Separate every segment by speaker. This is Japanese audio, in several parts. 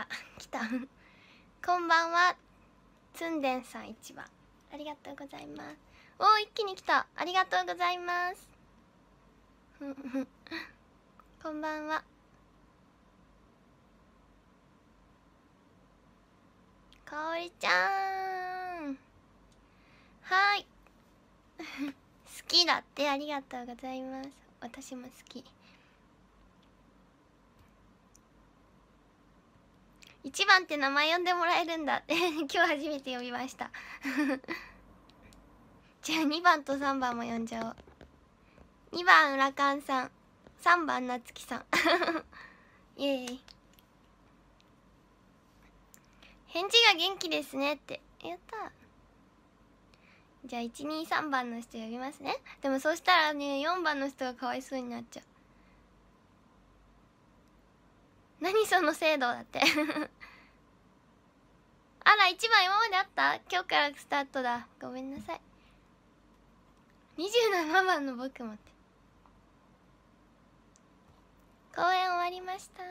Speaker 1: あ来たこんばんはつんでんさん一番ありがとうございますおお、一気に来たありがとうございますこんばんはかおりちゃんはい 好きだってありがとうございます私も好き一番って名前呼んでもらえるんだって 今日初めて呼びました じゃあ2番と3番も呼んじゃおう2番浦勘さん3番なつきさん イエーイ返事が元気ですねってやったじゃあ123番の人呼びますねでもそうしたらね4番の人がかわいそうになっちゃう何その制度だって あら1番今まであった今日からスタートだごめんなさい27番の僕もって公演終わりました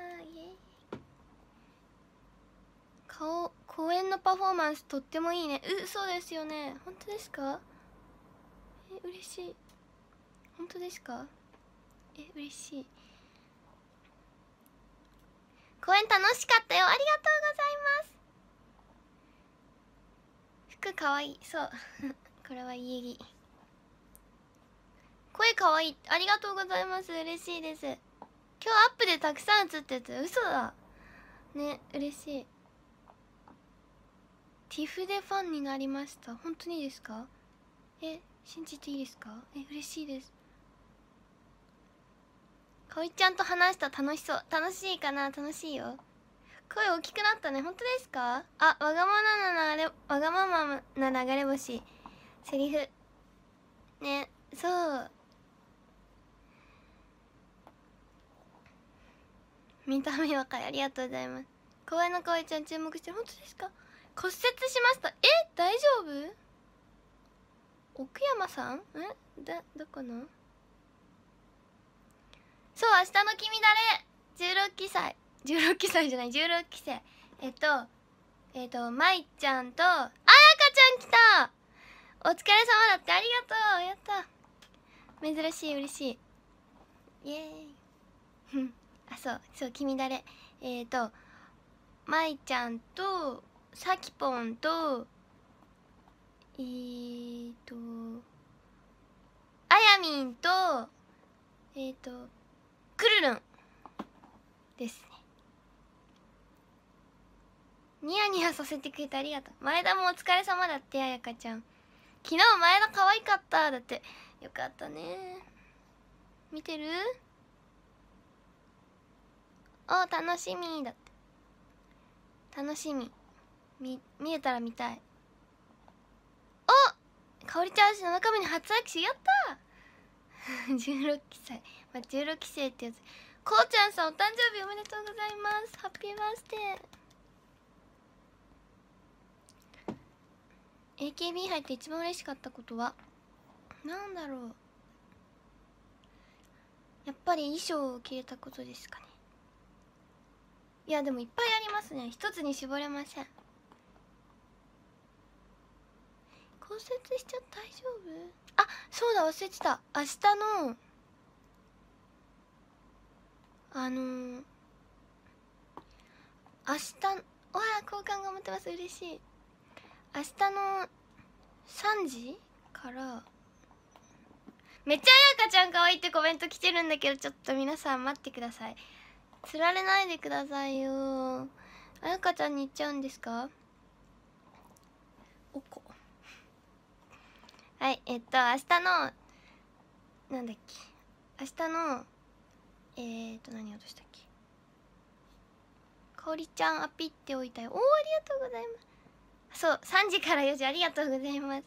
Speaker 1: 顔公演のパフォーマンスとってもいいねうそうですよね本当ですかえ嬉しい本当ですかえ嬉しい公演楽しかったよありがとうございます服かわいいそう これは家着声かわいいありがとうございます嬉しいです今日アップでたくさん映ってて嘘だね嬉しいティフでファンになりました本当にいいですかえ信じていいですかえ嬉しいですかおいちゃんと話した楽しそう楽しいかな楽しいよ声大きくなったね本当ですかあわがままな流れわがままな流れ星セリフねそう見た目わかるありがとうございます公園のかおいちゃん注目して本当ですか骨折しましたえ大丈夫奥山さんえだどこのそう明日の君だれ16期祭16期祭じゃない16期生えっとえっとまいちゃんとあやかちゃん来たお疲れ様だってありがとうやった珍しい嬉しいイエーイ あそうそう君だれえっ、とまいちゃんとさきぽんとえっとあやみんとえっ、とくるるんですねニヤニヤさせてくれてありがとう前田もお疲れ様だってあやかちゃん昨日前田可愛かっただってよかったね見てるお楽しみだって楽しみみ見えたら見たいおかおりちゃん私7日目に初握手やった 16歳まあ、16期生ってやつこうちゃんさんお誕生日おめでとうございますハッピーバースデー AKB 入って一番嬉しかったことはなんだろうやっぱり衣装を着れたことですかねいやでもいっぱいありますね一つに絞れません骨折しちゃ大丈夫あそうだ忘れてた明日のあのー、明日わあ好感が持ってます嬉しい明日の3時からめっちゃやかちゃん可愛いってコメント来てるんだけどちょっと皆さん待ってくださいつられないでくださいよあやかちゃんに行っちゃうんですかおこはいえっと明日のなんだっけ明日のえーと何をしたっけかおりちゃんアピっておいたよおおありがとうございますそう3時から4時ありがとうございます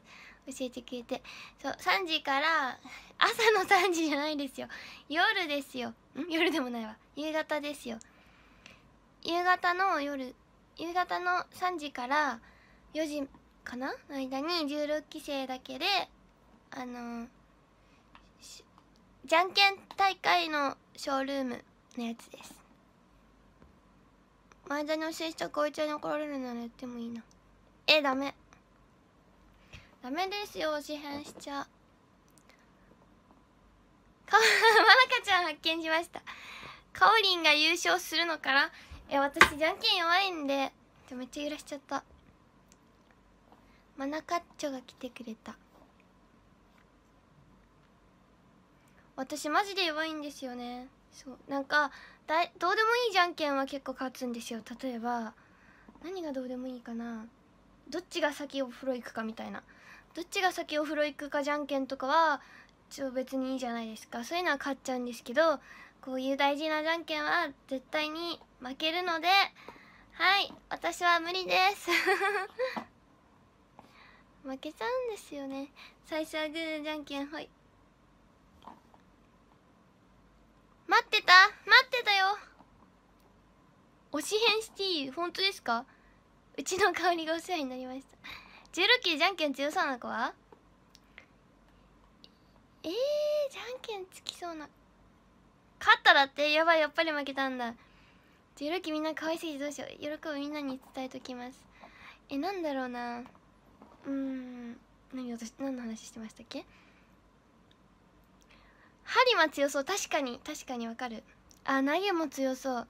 Speaker 1: 教えてくれてそう3時から朝の3時じゃないですよ夜ですよん夜でもないわ夕方ですよ夕方の夜夕方の3時から4時かなの間に16期生だけであのー、じゃんけん大会のショールームのやつです前田に教えしたゃんに怒られるならやってもいいなえダメダメですよ支変しちゃか まなかちゃん発見しましたかおりんが優勝するのからえ私じゃんけん弱いんでめっちゃ揺らしちゃったマナカッチョが来てくれた私マジで弱いんですよねそうなんかだいどうでもいいじゃんけんは結構勝つんですよ例えば何がどうでもいいかなどっちが先お風呂行くかみたいなどっちが先お風呂行くかじゃんけんとかはちょ別にいいじゃないですかそういうのは勝っちゃうんですけどこういう大事なじゃんけんは絶対に負けるのではい私は無理です 負けちゃうんですよね最初はグーじゃんけんほい待ってた待ってたよ推し変ていい本当ですかうちの香りがお世話になりました16期じゃんけん強そうな子はえー、じゃんけんつきそうな勝ったらってやばいやっぱり負けたんだ16期みんな可愛すぎてどうしよう喜ぶみんなに伝えときますえなんだろうなうん何私何の話してましたっけ針は強そう確かに確かにわかるあ投げも強そう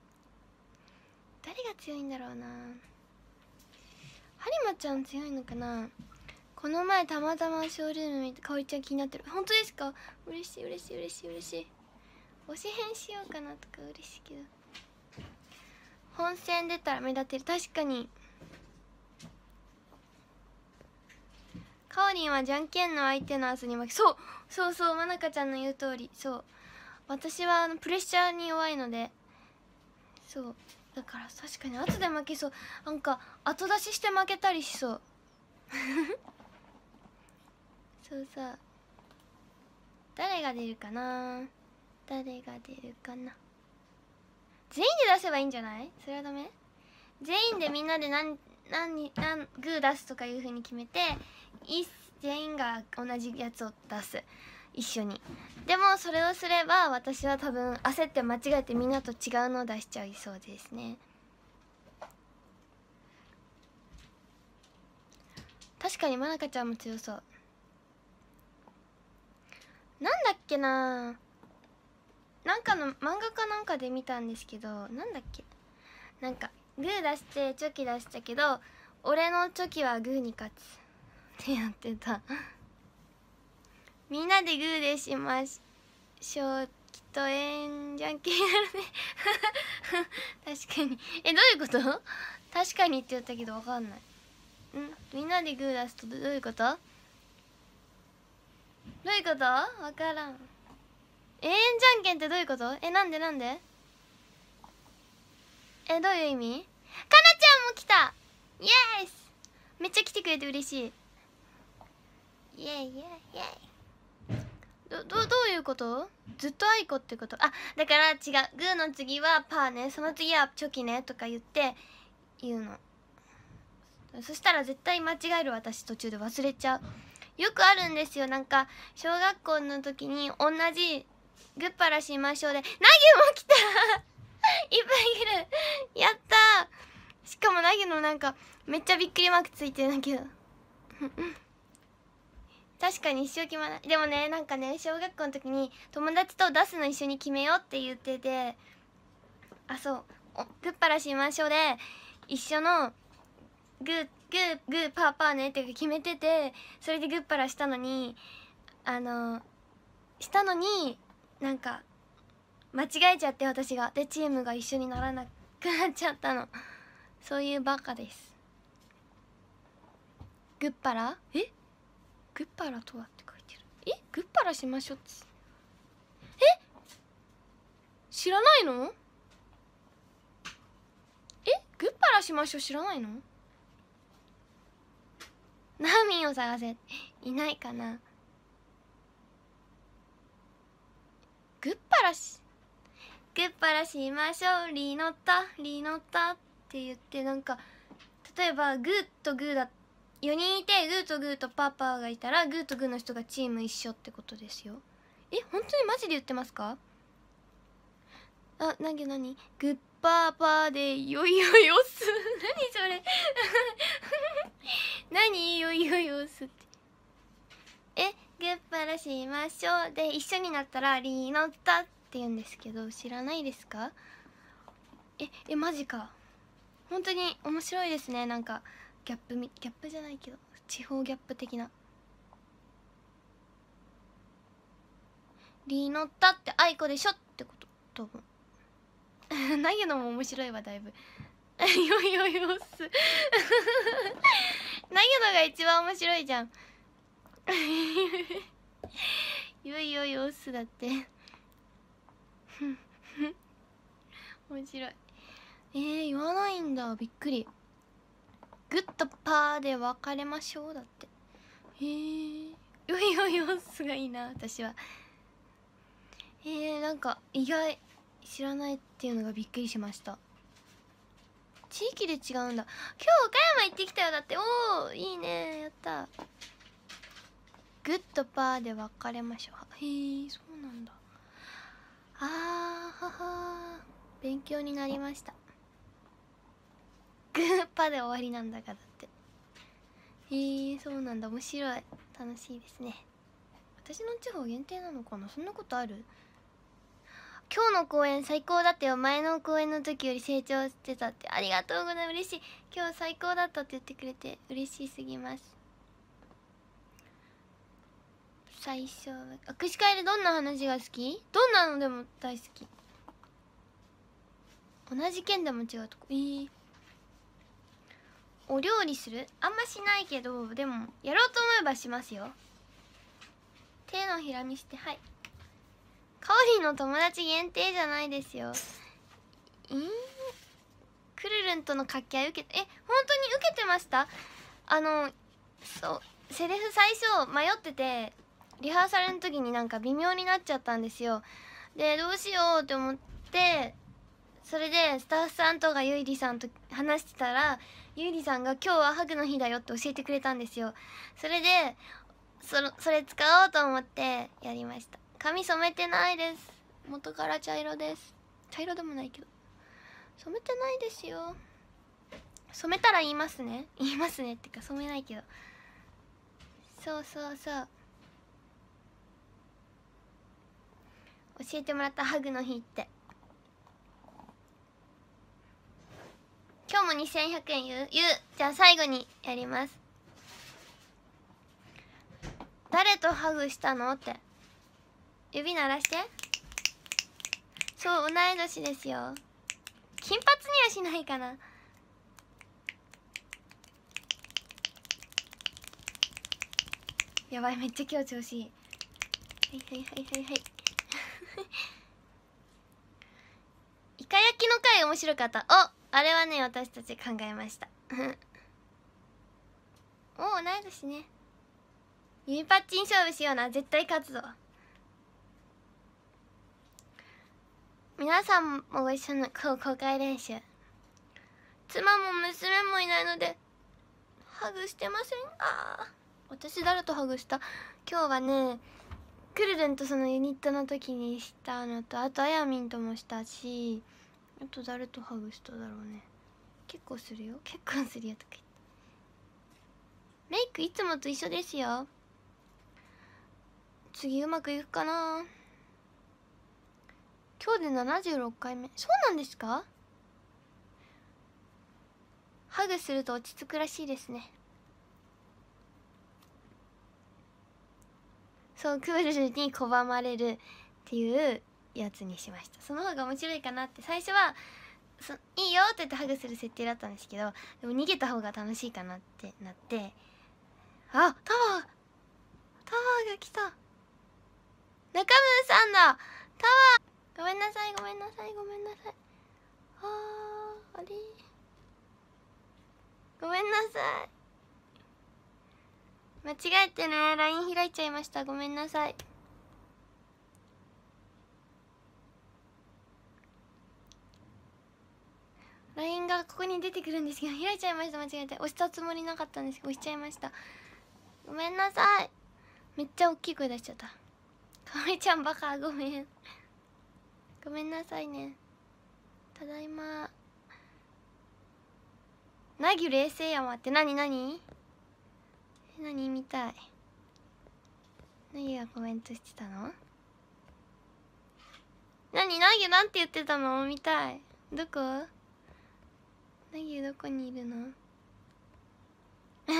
Speaker 1: 誰が強いんだろうな播磨ちゃん強いのかなこの前たまたまショールーム見てかおりちゃん気になってる本当ですか嬉しい嬉しい嬉しい嬉しい推し編しようかなとか嬉しいけど本戦出たら目立てる確かにかおりんはじゃんけんの相手の明日に負けそうそうそうまなかちゃんの言う通りそう私はあのプレッシャーに弱いのでそうだから確かに後で負けそうなんか後出しして負けたりしそう そうさ誰が出るかな誰が出るかな全員で出せばいいんじゃないそれはダメ全員でみんなで何何何グー出すとかいうふうに決めて全員が同じやつを出す一緒にでもそれをすれば私は多分焦って間違えてみんなと違うのを出しちゃいそうですね確かにまなかちゃんも強そうなんだっけななんかの漫画かなんかで見たんですけどなんだっけなんかグー出してチョキ出したけど俺のチョキはグーに勝つってやってたみんなでグーでしましょうきっとえんじゃんけんやるね 確かにえどういうこと確かにって言ったけどわかんないんみんなでグー出すとどういうことどういうことわからんえんじゃんけんってどういうことえなんでなんでえどういう意味ちゃんも来たイエースめっちゃ来てくれて嬉しいイエイイエイイエイどどどういうことずっと愛子ってことあだから違うグーの次はパーねその次はチョキねとか言って言うのそしたら絶対間違える私途中で忘れちゃうよくあるんですよなんか小学校の時に同じグッパラしましょうでなぎも来たいっぱいいるやったしかも投げのなんかめっちゃびっくりマークついてるんだけど 確かに一生決まらないでもねなんかね小学校の時に友達と出すの一緒に決めようって言っててあそう「グッパラしましょう」で一緒のグーグーグーパーパーねって決めててそれでグッパラしたのにあのしたのになんか間違えちゃって私がでチームが一緒にならなくなっちゃったのそういうバカですグッパラえグッパラとはって書いてるえグッパラしましょっつえ知らないのえグッパラしましょ知らないのナーミンを探せいないかなグッパラし食っぱらしましょうリノッタリノッタって言ってなんか例えばグーとグーだ4人いてグーとグーとパパがいたらグーとグーの人がチーム一緒ってことですよえ本当にマジで言ってますかあなげなにグッパーパーでよいよいおす 何それ 何よいよいおすってえグッパラしましょうで一緒になったらリノッタってって言うんですけど知らないですかええマジか本当に面白いですねなんかギャップギャップじゃないけど地方ギャップ的なリノったって愛子でしょってこと多分 投げのも面白いわだいぶ よいよよす 投げのが一番面白いじゃんよいよいっすだって 面白いえー、言わないんだびっくりグッとパーで別れましょうだってへえよいよいよすがいいな私はえー、なんか意外知らないっていうのがびっくりしました地域で違うんだ今日岡山行ってきたよだっておおいいねやったグッとパーで別れましょうへえそうなんだあはは勉強になりましたグーパで終わりなんだからってえー、そうなんだ面白い楽しいですね私の地方限定なのかなそんなことある今日の公演最高だったよ前の公演の時より成長してたってありがとうございます嬉しい今日最高だったって言ってくれて嬉しすぎます最初握手会でどんな話が好きどんなのでも大好き同じ県でも違うとこえー、お料理するあんましないけどでもやろうと思えばしますよ手のひらにしてはいかおりの友達限定じゃないですよえー、くるるんとの掛け合い受けえ本当に受けてましたあのそうセリフ最初迷っててリハーサルの時になんか微妙になっちゃったんですよでどうしようって思ってそれでスタッフさんとかゆいりさんと話してたらゆいりさんが「今日はハグの日だよ」って教えてくれたんですよそれでそれ使おうと思ってやりました髪染めてないです元から茶色です茶色でもないけど染めてないですよ染めたら言いますね言いますねってか染めないけどそうそうそう教えてもらったハグの日って今日も2100円言う言うじゃあ最後にやります誰とハグしたのって指鳴らしてそう同い年ですよ金髪にはしないかなやばいめっちゃ今日調子いいはいはいはいはいはい イカ焼きの回面白かったおあれはね私たち考えました おお同い年ね指パッチン勝負しような絶対勝つぞ皆さんもご一緒の公開練習妻も娘もいないのでハグしてませんあ私誰とハグした今日はねクルルンとそのユニットの時にしたのとあとあやみんともしたしあと誰とハグしただろうね結構するよ結婚するよとか言ってメイクいつもと一緒ですよ次うまくいくかな今日で76回目そうなんですかハグすると落ち着くらしいですねそうクールに拒まれるっていうやつにしましたその方が面白いかなって最初はそ「いいよ」って言ってハグする設定だったんですけどでも逃げた方が楽しいかなってなってあタワータワーが来た中村さんだタワーごめんなさいごめんなさいごめんなさいあーあれごめんなさい間違えてね LINE 開いちゃいましたごめんなさいラインがここに出てくるんですけど開いちゃいました間違えて押したつもりなかったんですけど押しちゃいましたごめんなさいめっちゃ大きい声出しちゃったかおりちゃんバカごめんごめんなさいねただいまなぎ冷静やまってなになに何見たい何がコメントしてたの何何なんて言ってたの見たいどこ何どこにいるのタワ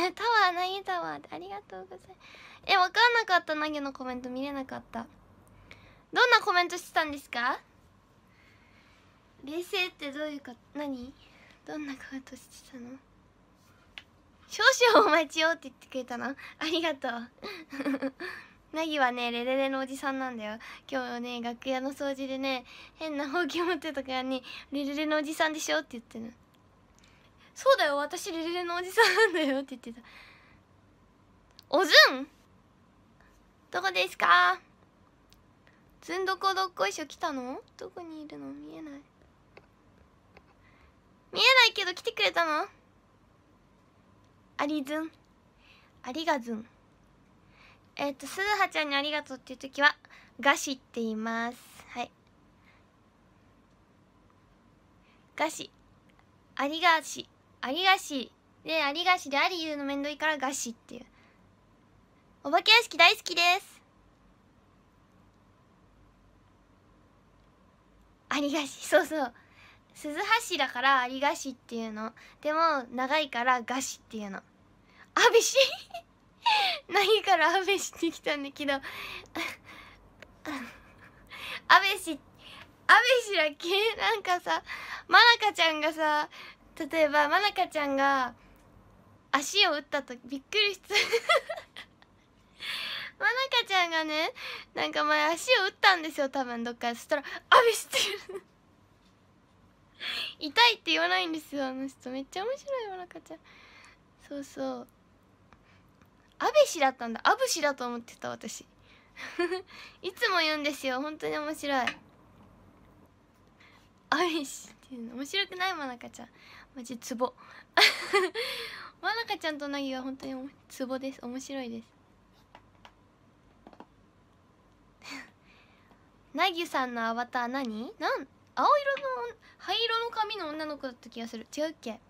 Speaker 1: ー何タワーありがとうございますえ分かんなかった何のコメント見れなかったどんなコメントしてたんですか冷静ってどういうか何どんなコメントしてたの少々お待ちをって言ってくれたなありがとう なぎはねレレレのおじさんなんだよ今日ね楽屋の掃除でね変なほうき持ってたからに、ね「レレレのおじさんでしょ」って言ってるそうだよ私レレレのおじさんなんだよって言ってたおずんどこですかずんどこどっこいしょ来たのどこにいるの見えない見えないけど来てくれたのありずんありがずんえっ、ー、とすずはちゃんにありがとうっていう時はガシって言いますはいガシありがしありがしでありがしでありゆうのめんどいからガシっていうお化け屋敷大好きですありがしそうそう鈴橋だからありがしっていうのでも長いからガシっていうの雨しないから雨して来たんだけどアしシしらけなんかさまなかちゃんがさ例えばまなかちゃんが足を打ったとびっくりしたまなかちゃんがねなんか前足を打ったんですよ多分どっかそしたら「あシ」って 痛いって言わないんですよあの人めっちゃ面白いまなかちゃんそうそう安倍氏だったんだア倍氏だと思ってた私 いつも言うんですよ本当に面白いアビシっていうの面白くないまなかちゃんマジツボまなかちゃんとなぎは本当にツボです面白いです なぎさんのアバター何なん青色の灰色の髪の女の子だった気がする違うっけ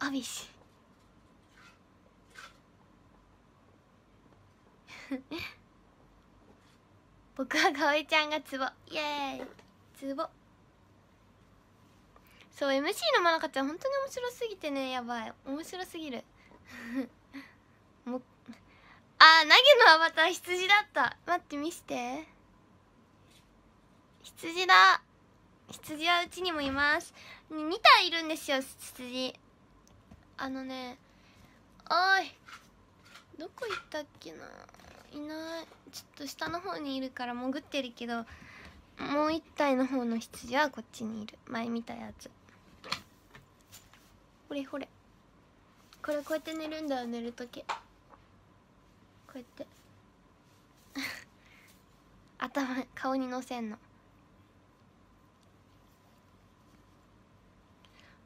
Speaker 1: アビシ 僕はかおりちゃんがツボイエーイツボそう MC のまなかちゃん本当に面白すぎてねやばい面白すぎる もあー投げのアバター羊だった待って見して羊だ羊はうちにもいます2体いるんですよ羊あのねおいどこ行ったっけないないちょっと下の方にいるから潜ってるけどもう一体の方の羊はこっちにいる前見たやつほれほれこれこうやって寝るんだよ寝る時こうやって 頭顔にのせんの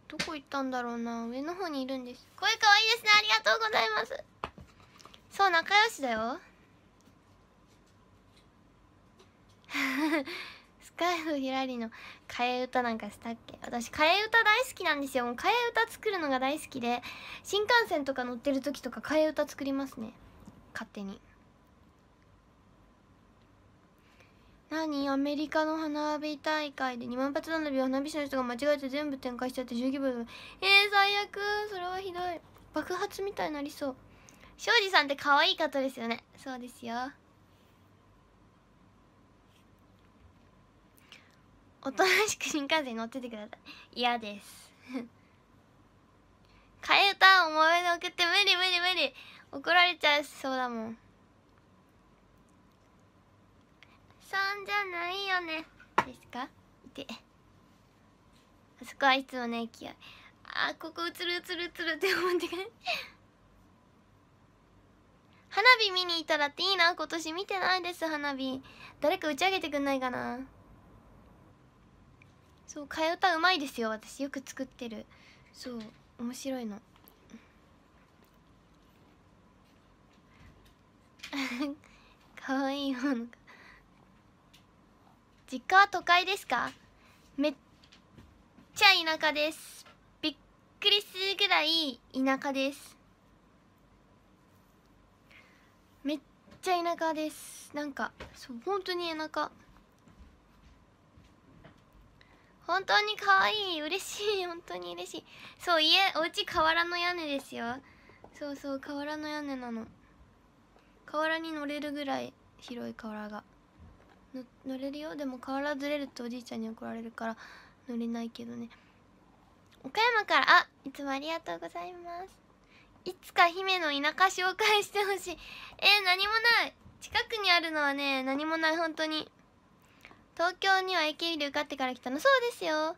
Speaker 1: どこ行ったんだろうな上の方にいるんです声可愛いですねありがとうございますそう仲良しだよ スカイフひらりの替え歌なんかしたっけ私替え歌大好きなんですよもう替え歌作るのが大好きで新幹線とか乗ってる時とか替え歌作りますね勝手に何アメリカの花火大会で2万発花火を花火師の人が間違えて全部展開しちゃって重機部えー、最悪それはひどい爆発みたいになりそう庄司さんって可愛い方ですよねそうですよおとなしく新幹線乗っててください嫌です 替え歌を思い出送って無理無理無理怒られちゃいそうだもんそんじゃないよねですかてあそこはいつもね気合あここ映る映る映るって思ってくれ 花火見に行ったらっていいな今年見てないです花火誰か打ち上げてくんないかなそう替え歌うまいですよ私よく作ってるそう面白いの 可愛いいもの実家は都会ですかめっちゃ田舎ですびっくりするぐらい田舎ですめっちゃ田舎ですなんかそう本当に田舎本当に可愛い嬉しい本当に嬉しいそう家お家瓦の屋根ですよそうそう瓦の屋根なの瓦に乗れるぐらい広い瓦が乗れるよでも瓦ずれるとおじいちゃんに怒られるから乗れないけどね岡山からあいつもありがとうございますいつか姫の田舎紹介してほしいえー、何もない近くにあるのはね何もない本当に東京には AKB で受かってから来たのそうですよ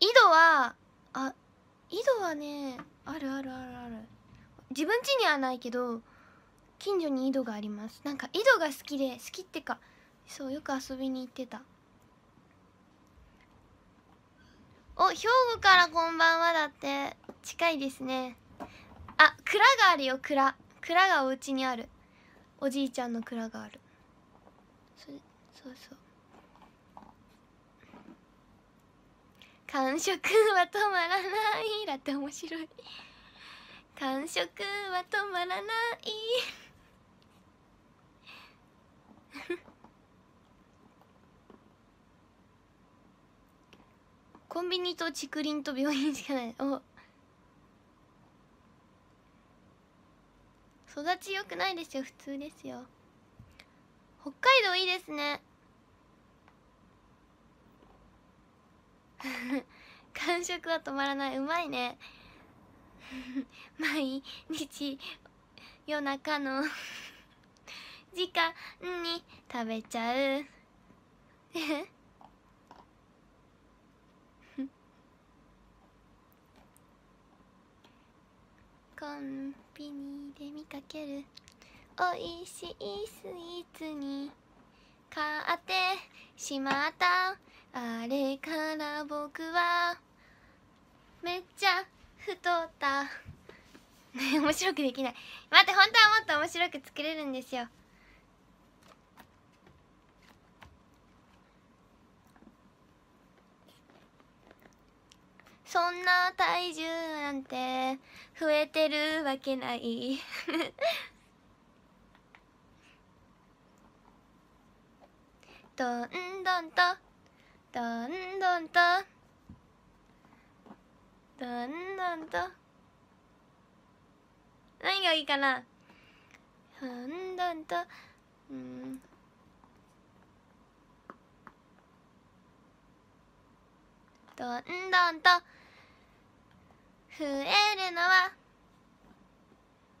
Speaker 1: 井戸はあ井戸はねあるあるあるある自分家にはないけど近所に井戸がありますなんか井戸が好きで好きってかそうよく遊びに行ってたお兵庫からこんばんはだって近いですねあ蔵があるよ蔵蔵がお家にあるおじいちゃんの蔵があるそそうそう完食は止まらないだって面白い完食は止まらない コンビニと竹林と病院しかないお育ちよくないですよ普通ですよ北海道いいですね感触 は止まらないうまいね 毎日夜中の 時間に食べちゃうこんピニーで見かけるおいしいスイーツに買ってしまったあれから僕はめっちゃ太ったね 面白くできない待って本当はもっと面白く作れるんですよそんな体重なんて増えてるわけない どんどんとどんどんとどんどんと何がいいかなどんどんとうんどんどんと増えるのは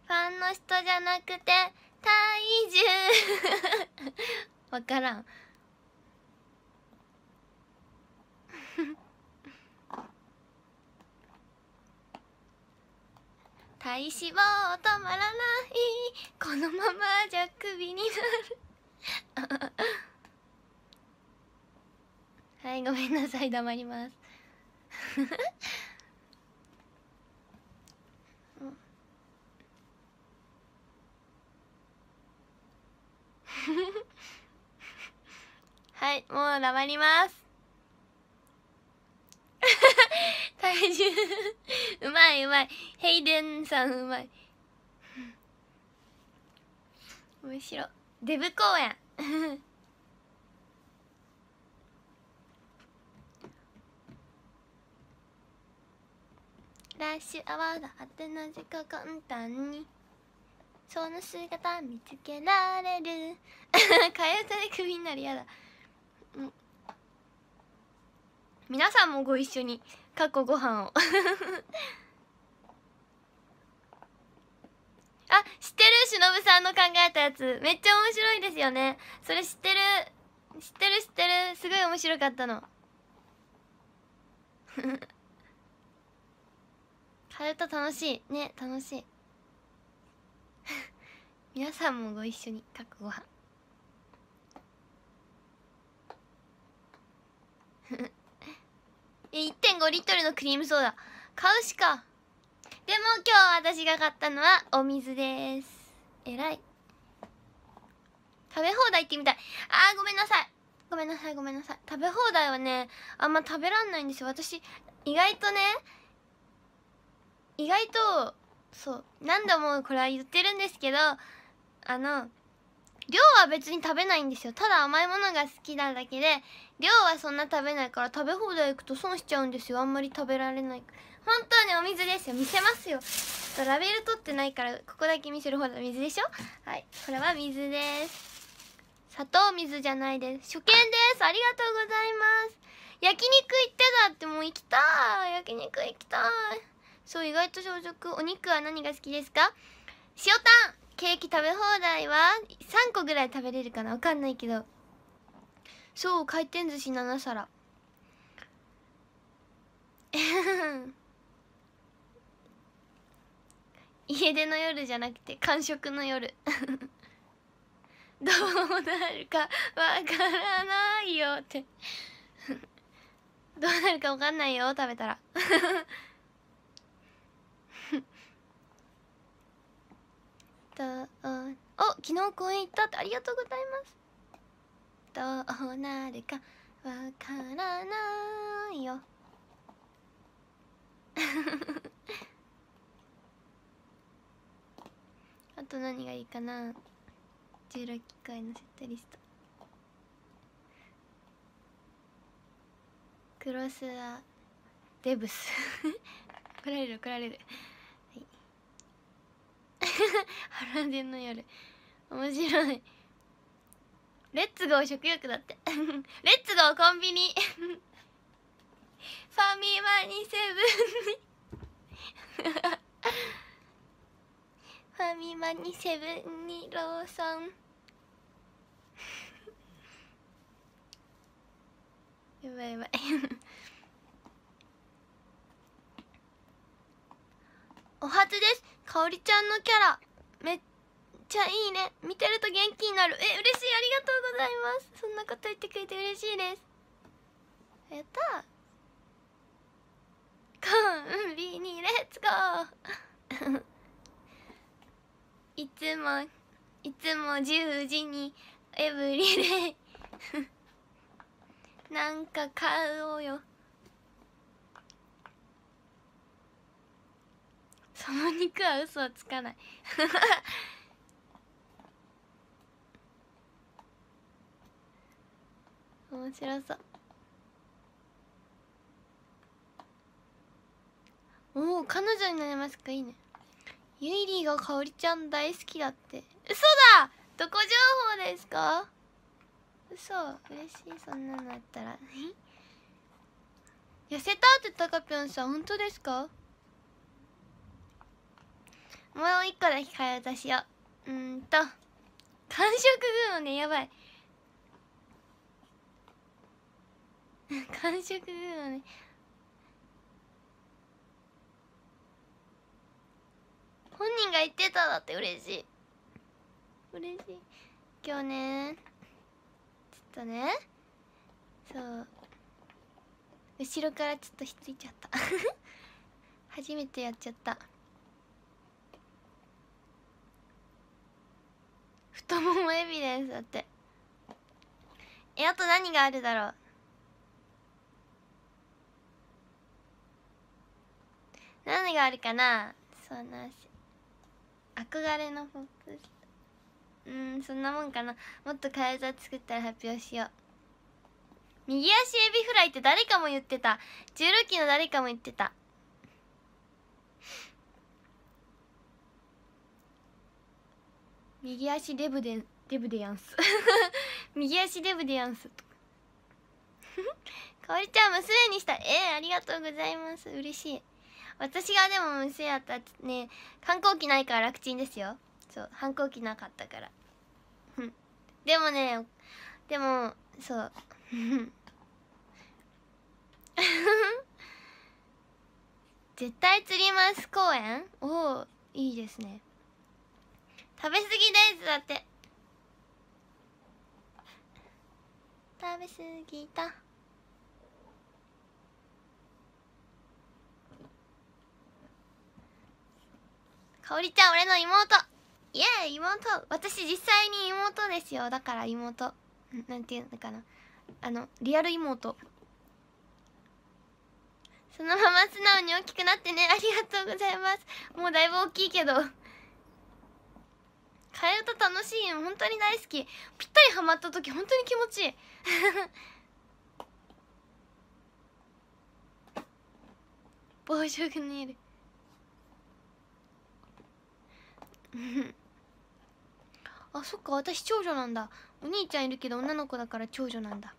Speaker 1: ファンの人じゃなくて体重 わからん 体脂肪止まらないこのままじゃ首になる はいごめんなさい黙りますはいもう黙ります 体重うまいうまいヘイデンさんうまい面白デブ公演 ラッシュアワードてな字が簡単にその姿見つけられる替え歌でクビになるやだうん皆さんもご一緒に過去ご飯を あ知ってるしのぶさんの考えたやつめっちゃ面白いですよねそれ知ってる知ってる知ってるすごい面白かったの替え歌楽しいね楽しい皆さんもご一緒に各ご飯1.5 リットルのクリームソーダ買うしかでも今日私が買ったのはお水ですえらい食べ放題行ってみたいあーごめんなさいごめんなさいごめんなさい食べ放題はねあんま食べらんないんですよ私意外とね意外とそう何度もこれは言ってるんですけどあの量は別に食べないんですよただ甘いものが好きなだけで量はそんな食べないから食べ放題行くと損しちゃうんですよあんまり食べられない本当にお水ですよ見せますよラベル取ってないからここだけ見せるほど水でしょはいこれは水です砂糖水じゃないです初見ですありがとうございます焼肉行ってだってもう行きたい焼肉行きたいそう意外と小食お肉は何が好きですか塩タンケーキ食べ放題は3個ぐらい食べれるかなわかんないけどそう回転寿司7皿 家出の夜じゃなくて完食の夜 どうなるかわからないよって どうなるかわかんないよ食べたらとお昨日公園行ったってありがとうございますどうなるかわからないよ あと何がいいかな16回のセットリストクロスはデブス怒 られる怒られる腹 での夜面白いレッツゴー食欲だって レッツゴーコンビニ ファミマにセブンにファミマにセブンにローソンやばいやばいお初ですかおりちゃんのキャラめっちゃいいね見てると元気になるえ嬉しいありがとうございますそんなこと言ってくれて嬉しいですやったコンビニレッツゴーいつもいつも10時にエブリデイ なんか買おうよその肉は嘘をつかない 面白そうおお彼女になりますかいいねゆいりーが香おちゃん大好きだって嘘だどこ情報ですか嘘嬉しいそんなのあったら痩せたってたかぴょんさん本当ですかもう一個だけ替え歌しよううんと完食グーのねやばい 完食グーのね本人が言ってただって嬉しい嬉しい今日ねちょっとねそう後ろからちょっとひっついちゃった 初めてやっちゃった太ももエビデンスだってえあと何があるだろう何があるかなそんな憧れのポップスうんそんなもんかなもっと替え歌作ったら発表しよう右足エビフライって誰かも言ってた16期の誰かも言ってた右足デブでデブでやんす 右足デブでやんす かおりちゃん娘にしたえー、ありがとうございます嬉しい私がでも娘やったね反抗期ないから楽ちんですよそう反抗期なかったから でもねでもそう絶対釣ります公園おおいいですね食べ過ぎですだって食べ過ぎたかおりちゃん俺の妹イエーイ妹私実際に妹ですよだから妹なんていうのかなあのリアル妹そのまま素直に大きくなってねありがとうございますもうだいぶ大きいけど替え歌楽しいよ本当に大好きぴったりハマった時本当に気持ちいい 暴食にいるあそっか私長女なんだお兄ちゃんいるけど女の子だから長女なんだ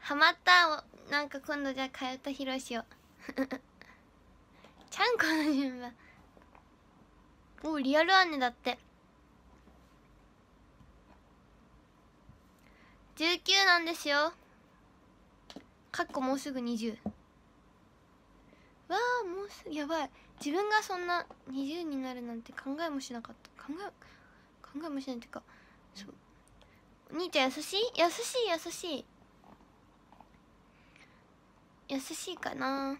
Speaker 1: ハマったなんか今度じゃあ替え歌披露しよう ちゃんこの順番おリアルアネだって19なんですよかっこもうすぐ20わあもうすぐやばい自分がそんな20になるなんて考えもしなかった考え考えもしないっていうかそうお兄ちゃん優しい優しい優しい優しいかな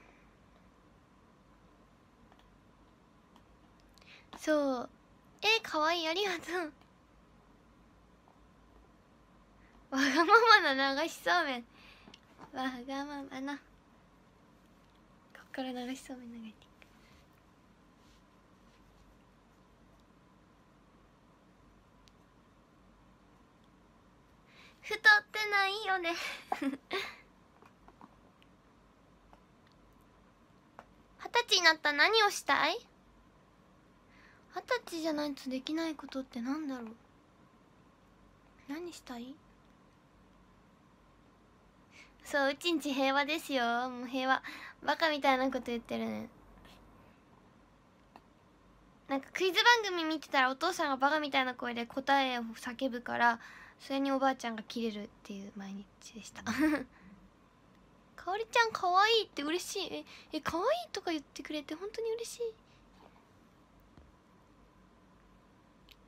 Speaker 1: そうえー、かわいいありがとうわがままな流しそうめんわがままなこっから流しそうめん流れて太ってないよね二十歳になったら何をしたい二十歳じゃないとできないことってなんだろう何したいそううちんち平和ですよもう平和バカみたいなこと言ってるねなんかクイズ番組見てたらお父さんがバカみたいな声で答えを叫ぶからそれにおばあちゃんがキレるっていう毎日でしたかおりちゃんかわいいって嬉しいええかわいいとか言ってくれて本当に嬉しい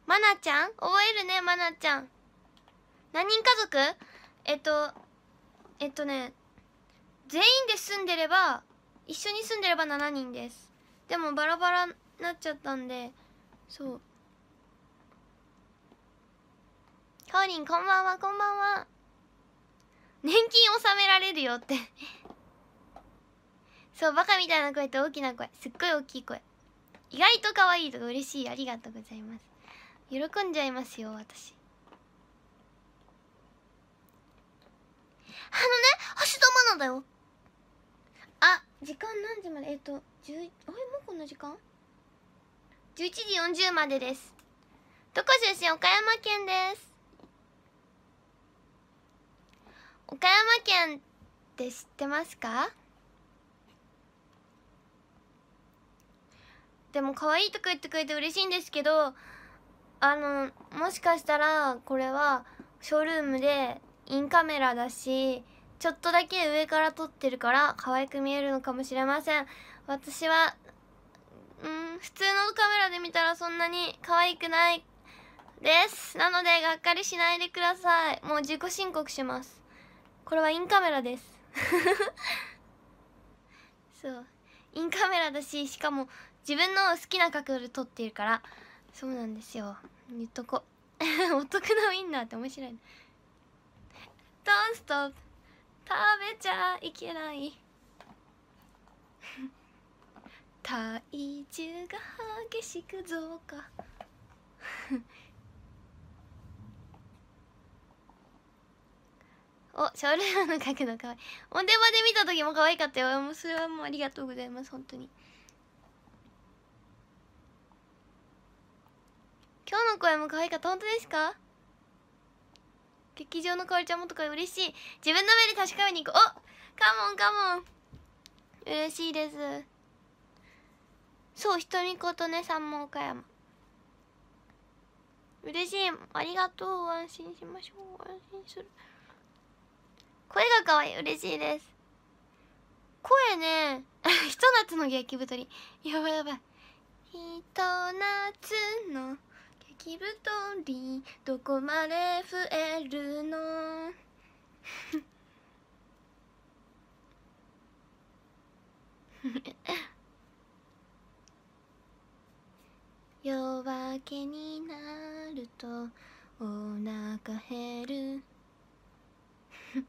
Speaker 1: マナちゃん覚えるねマナちゃん何人家族えっとえっとね全員で住んでれば一緒に住んでれば7人ですでもバラバラになっちゃったんでそうかおりんこんばんはこんばんは年金納められるよって そうバカみたいな声と大きな声すっごい大きい声意外と可愛いとか嬉しいありがとうございます喜んじゃいますよ私あのね橋戸マナだよあ時間何時までえっと10あれもうこんな時間 ?11 時40までですどこ出身岡山県です岡山県って知ってますかでも可愛いとか言ってくれて嬉しいんですけどあのもしかしたらこれはショールームでインカメラだしちょっとだけ上から撮ってるから可愛く見えるのかもしれません私はうん普通のカメラで見たらそんなに可愛くないですなのでがっかりしないでくださいもう自己申告しますこれはインカメラです そうインカメラだししかも自分の好きな角度で撮ってるからそうなんですよ言っとこ お得なウインナーって面白いねンス n t s 食べちゃいけない 体重が激しく増加 おショールームの角の可愛いおンデマで見た時も可愛かったよそれはもうありがとうございます本当に今日の声も可愛かった本当ですか劇場のかおりちゃんもとか嬉しい自分の目で確かめに行こうおカモンカモン嬉しいですそうひとみことねさんも岡山嬉しいありがとう安心しましょう安心する声が可愛い嬉しいです声ね ひと夏の激太りやばいやばいひと夏のき太りどこまで増えるの 夜明けになるとお腹減る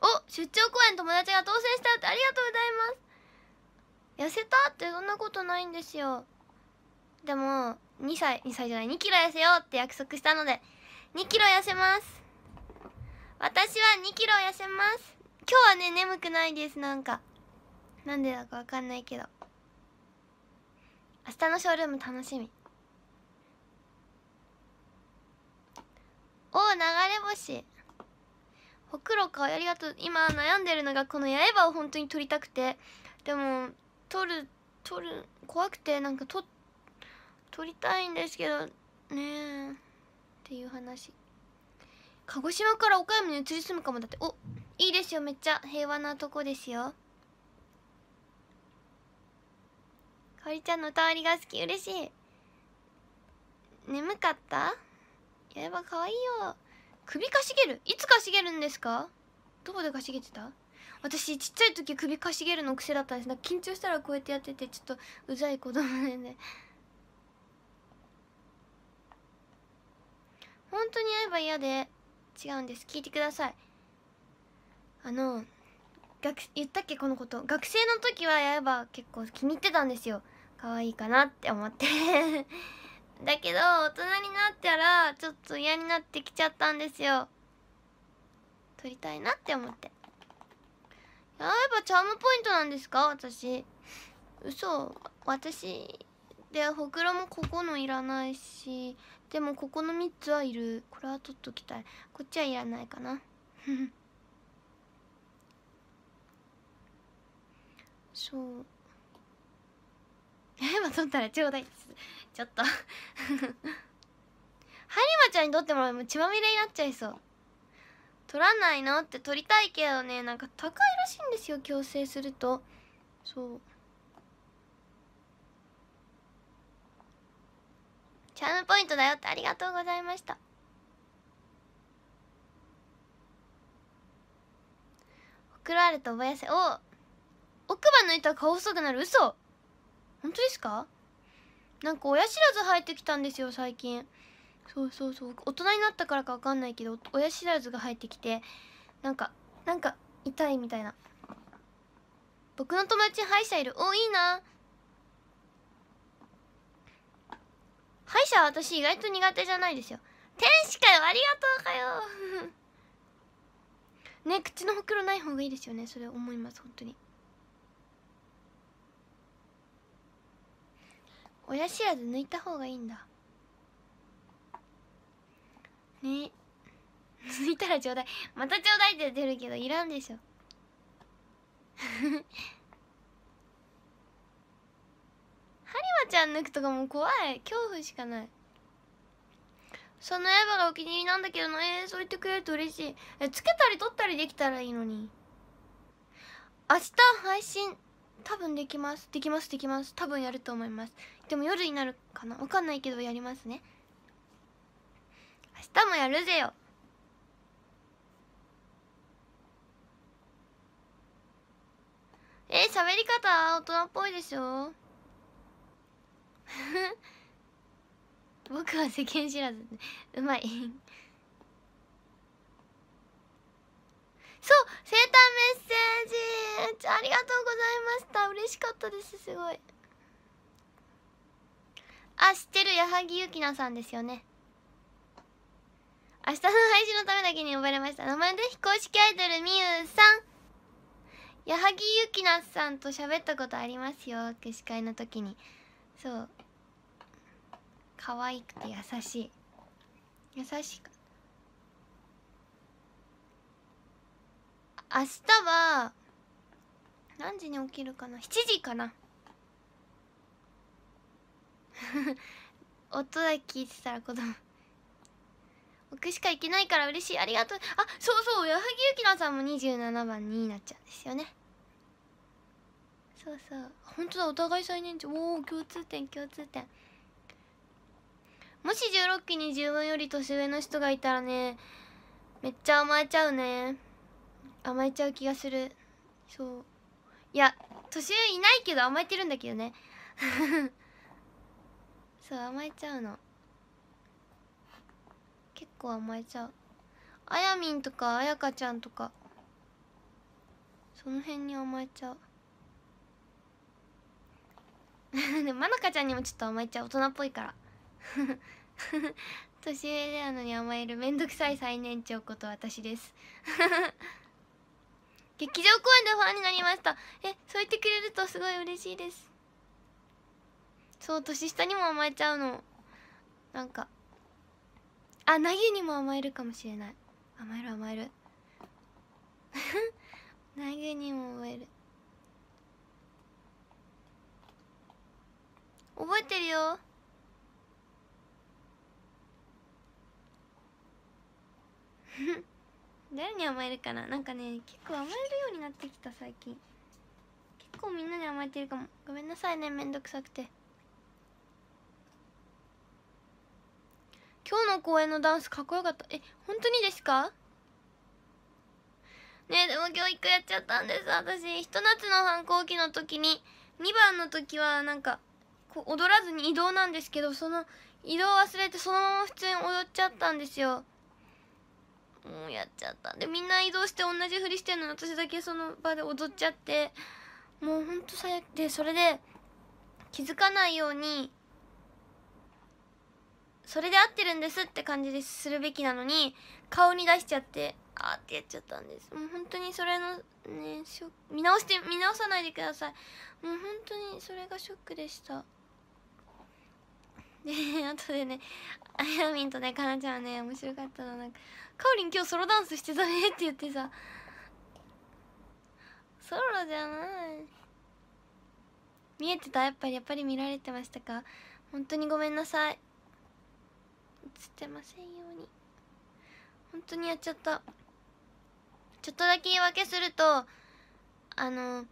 Speaker 1: お出張公演友達が当選したってありがとうございます痩せたってそんなことないんですよでも2歳2歳じゃない2キロ痩せようって約束したので2キロ痩せます私は2キロ痩せます今日はね眠くないですなんかなんでだかわかんないけど明日のショールーム楽しみおお流れ星ほくろかありがとう今悩んでるのがこの刃を本当に取りたくてでも取る取る怖くてなんか取って撮りたいんですけどねっていう話鹿児島から岡山に移り住むかもだっておいいですよめっちゃ平和なとこですよかおりちゃんの歌わりが好き嬉しい眠かったやれば可愛いよ首かしげるいつかしげるんですかどこでかしげてた私ちっちゃい時首かしげるの癖だったんです緊張したらこうやってやっててちょっとうざい子供なんで本当に会えば嫌で違うんです聞いてくださいあの学言ったっけこのこと学生の時はやえば結構気に入ってたんですよ可愛いかなって思って だけど大人になったらちょっと嫌になってきちゃったんですよ撮りたいなって思ってやえばチャームポイントなんですか私嘘私でほくろもここのいらないしでもここの3つはいるこれは取っときたいこっちはいらないかな そう今 取ったらちょうだいですちょっと ハリマちゃんに取ってもらうも血まみれになっちゃいそう取らないのって取りたいけどねなんか高いらしいんですよ矯正するとそうチャームポイントだよってありがとうございました送られた覚えせお奥歯抜いた顔細くなる嘘本当ですかなんか親知らず生えてきたんですよ最近そうそうそう大人になったからか分かんないけど親知らずが生えてきてなんかなんか痛いみたいな僕の友達歯医者いるおいいな歯医者は私意外と苦手じゃないですよ天使かよありがとうかよ ね口のほくろない方がいいですよねそれ思います本当に親知らず抜いた方がいいんだね 抜いたらちょうだいまたちょうだいって出るけどいらんでしょ リマちゃん抜くとかも怖い恐怖しかないそのエヴァがお気に入りなんだけどなえー、そう言ってくれると嬉しいえつけたり取ったりできたらいいのに明日配信多分できますできますできます多分やると思いますでも夜になるかなわかんないけどやりますね明日もやるぜよえー、喋り方大人っぽいでしょ 僕は世間知らずうまいそう生誕メッセージありがとうございました嬉しかったですすごいあ知ってる矢作ゆきなさんですよね明日の配信のためだけに呼ばれました名前で非公式アイドルみゆさん矢作ゆきなさんと喋ったことありますよ握手会の時にそう可愛くて優しい優しく明日は何時に起きるかな7時かな 音だけ聞いてたら子供くしか行けないから嬉しいありがとうあそうそう矢作ゆきなさんも27番になっちゃうんですよねそうそう本当だお互い最年長おお共通点共通点もし16期に自分より年上の人がいたらねめっちゃ甘えちゃうね甘えちゃう気がするそういや年上いないけど甘えてるんだけどね そう甘えちゃうの結構甘えちゃうあやみんとかあやかちゃんとかその辺に甘えちゃう でもまなかちゃんにもちょっと甘えちゃう大人っぽいから年上なのに甘えるめんどくさい最年長こと私です 劇場公演でファンになりましたえそう言ってくれるとすごい嬉しいですそう年下にも甘えちゃうのなんかあなぎにも甘えるかもしれない甘える甘えるなぎ にも甘える覚えてるよ 誰に甘えるかななんかね結構甘えるようになってきた最近結構みんなに甘えてるかもごめんなさいねめんどくさくて今日の公演のダンスかっこよかったえ本当にですかねでも今日1回やっちゃったんです私ひと夏の反抗期の時に2番の時はなんかこう踊らずに移動なんですけどその移動忘れてそのまま普通に踊っちゃったんですよもうやっちゃったでみんな移動して同じふりしてるのに私だけその場で踊っちゃってもうほんと最悪でそれで気づかないようにそれで合ってるんですって感じでするべきなのに顔に出しちゃってあーってやっちゃったんですもう本当にそれのね見直して見直さないでくださいもう本当にそれがショックでしたであとでねあやみんとねかなちゃんね面白かったのなんかかおりん今日ソロダンスしてたねって言ってさソロじゃない見えてたやっぱりやっぱり見られてましたか本当にごめんなさい映ってませんように本当にやっちゃったちょっとだけ言い訳するとあの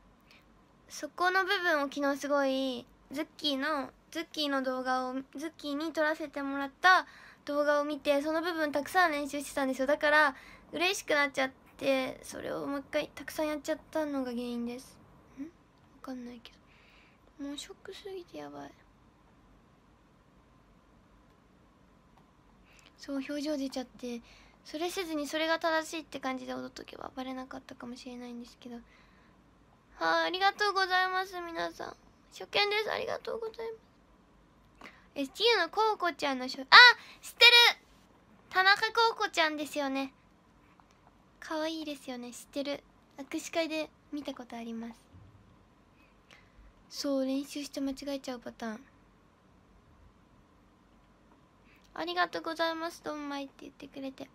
Speaker 1: そこの部分を昨日すごいズッキーのズッキーの動画をズッキーに撮らせてもらった動画を見てその部分たくさん練習してたんですよだから嬉しくなっちゃってそれをもう一回たくさんやっちゃったのが原因ですんわかんないけどもうショックすぎてやばいそう表情出ちゃってそれせずにそれが正しいって感じで踊っとけばバレなかったかもしれないんですけどはあありがとうございます皆さん初見ですありがとうございますえちゆのこうこちゃんのしょあ知ってる田中コウコちゃんですよね可愛いですよね知ってる握手会で見たことありますそう練習して間違えちゃうパターンありがとうございますドンマイって言ってくれて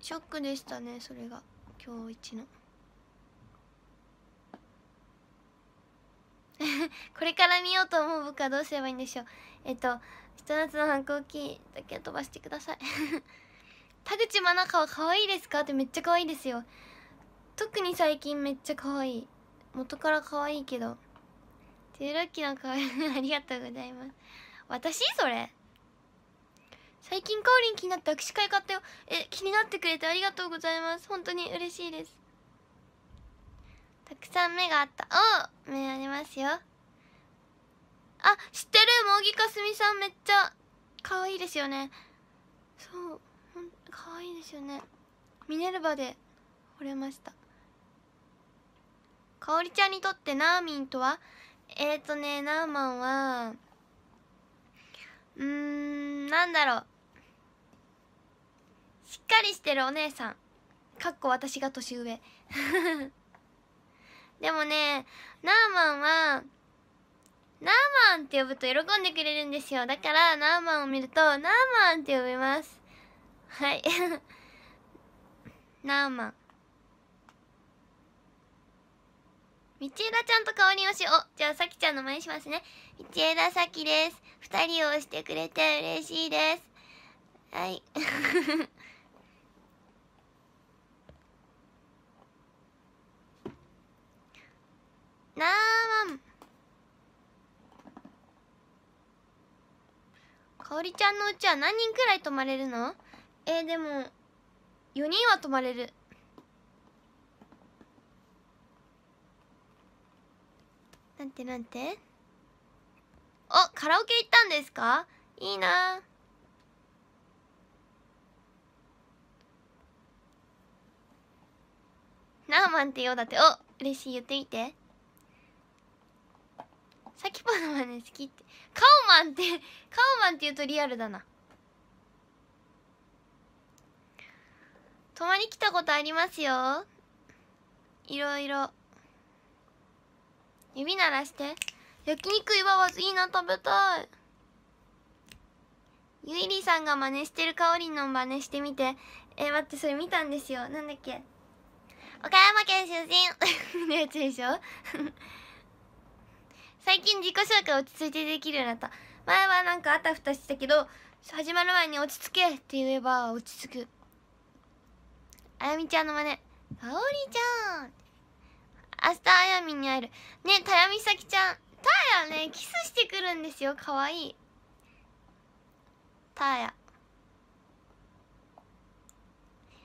Speaker 1: ショックでしたねそれが今日一の。これから見ようと思う僕はどうすればいいんでしょうえっとひと夏の反抗期だけ飛ばしてください 田口真中は可愛いですかってめっちゃ可愛いですよ特に最近めっちゃ可愛い元から可愛いけど16期の可愛いありがとうございます私それ最近かおりん気になって握手会買ったよえ気になってくれてありがとうございます本当に嬉しいですたくさん目があったお目ありますよあ知ってる茂木かすみさんめっちゃ可愛いですよねそう可愛いですよねミネルヴァで惚れましたかおりちゃんにとってナーミンとはえっ、ー、とねナーマンはうーんなんだろうしっかりしてるお姉さんかっこ私が年上でもねナーマンはナーマンって呼ぶと喜んでくれるんですよだからナーマンを見るとナーマンって呼びますはい ナーマン道枝ちゃんと香り押しおじゃあさきちゃんの前にしますね道枝さきです二人を押してくれて嬉しいですはいなーまんかおりちゃんのうちは何人くらい泊まれるのえー、でも4人は泊まれるなんてなんてあカラオケ行ったんですかいいなナーマンってようだってお嬉しい言ってみてさきぽのマネ好きってカオマンってカオマンって言うとリアルだな泊まり来たことありますよいろいろ指鳴らして焼肉岩わいいな食べたいゆいりさんが真似してるかおりんの真似してみてえー、待ってそれ見たんですよなんだっけ岡山県出身 のやつでしょ 最近自己紹介落ち着いてできるようになった前はなんかあたふたしてたけど始まる前に落ち着けって言えば落ち着くあやみちゃんの真似かおりちゃん明日あやみに会えるねたやみさきちゃんたやねキスしてくるんですよかわいいたや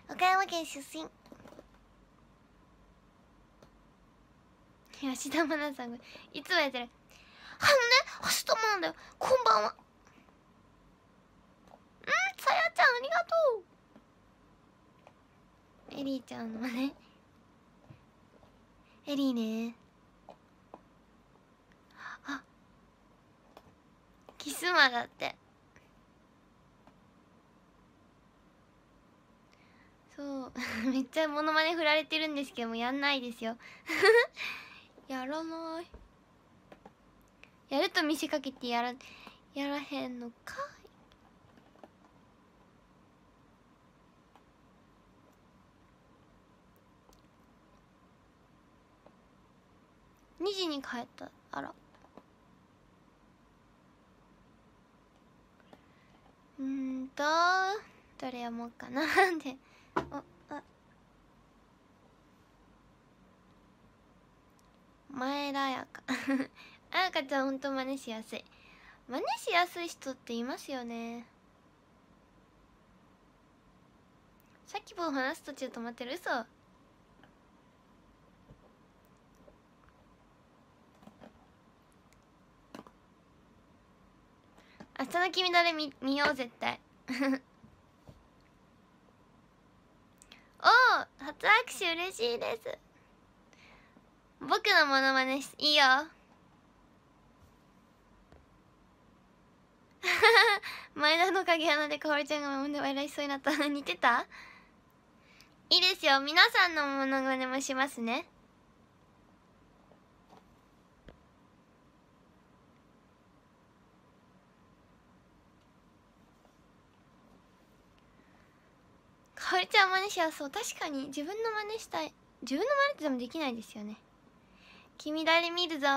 Speaker 1: 岡山県出身吉田愛菜さんがいつもやってるあのね星友なんだよこんばんはうんさやちゃんありがとうエリーちゃんのねエリーねあキスマだってそう めっちゃモノマネ振られてるんですけどもやんないですよ やらないやると見せかけてやらやらへんのかい2時に帰ったあらうんとどれ読もうかなでお前田彩香 彩香ちゃんほんと真似しやすい真似しやすい人っていますよねさっきも話す途中止まってる嘘明日の君だれ見見よう絶対 おお初握手嬉しいです僕のモノマネいいよ 前田の影穴でかおりちゃんがもんで笑いそうになった似てたいいですよ皆さんのモノマネもしますねかおりちゃん真似しやそう確かに自分の真似したい自分の真似ってでもできないですよね君誰見るぞ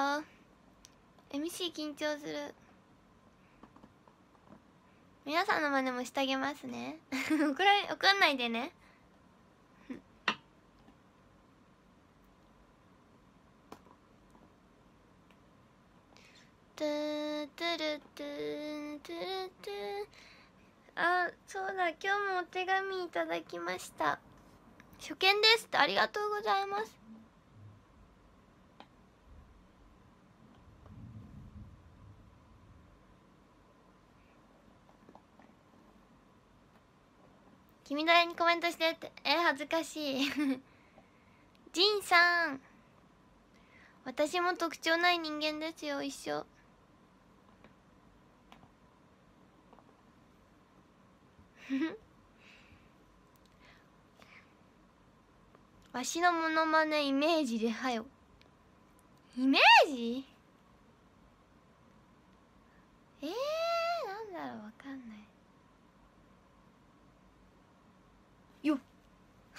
Speaker 1: MC 緊張する皆さんの真似もしてあげますね 怒ら怒んないでね トゥトゥルトゥトゥルトゥあそうだ今日もお手紙いただきました初見ですってありがとうございます君誰にコメントしてってえ恥ずかしい ジンさん私も特徴ない人間ですよ一緒 わしのモノマネイメージではよイメージえー、なんだろうわかんない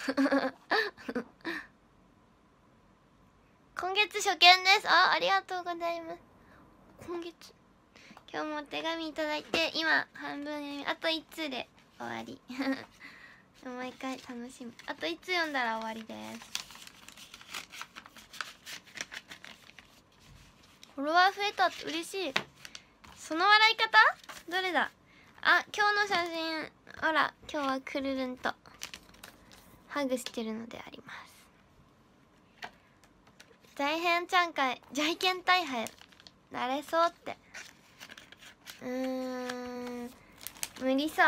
Speaker 1: 今月初見ですあありがとうございます今月今日もお手紙いただいて今半分読みあと1通で終わり毎 回楽しむあと1通読んだら終わりですフォロワー増えたって嬉しいその笑い方どれだあ今日の写真あら今日はくるるんとハグしてるのであります大変ちゃんかいじゃいけん大敗なれそうってうーん無理そう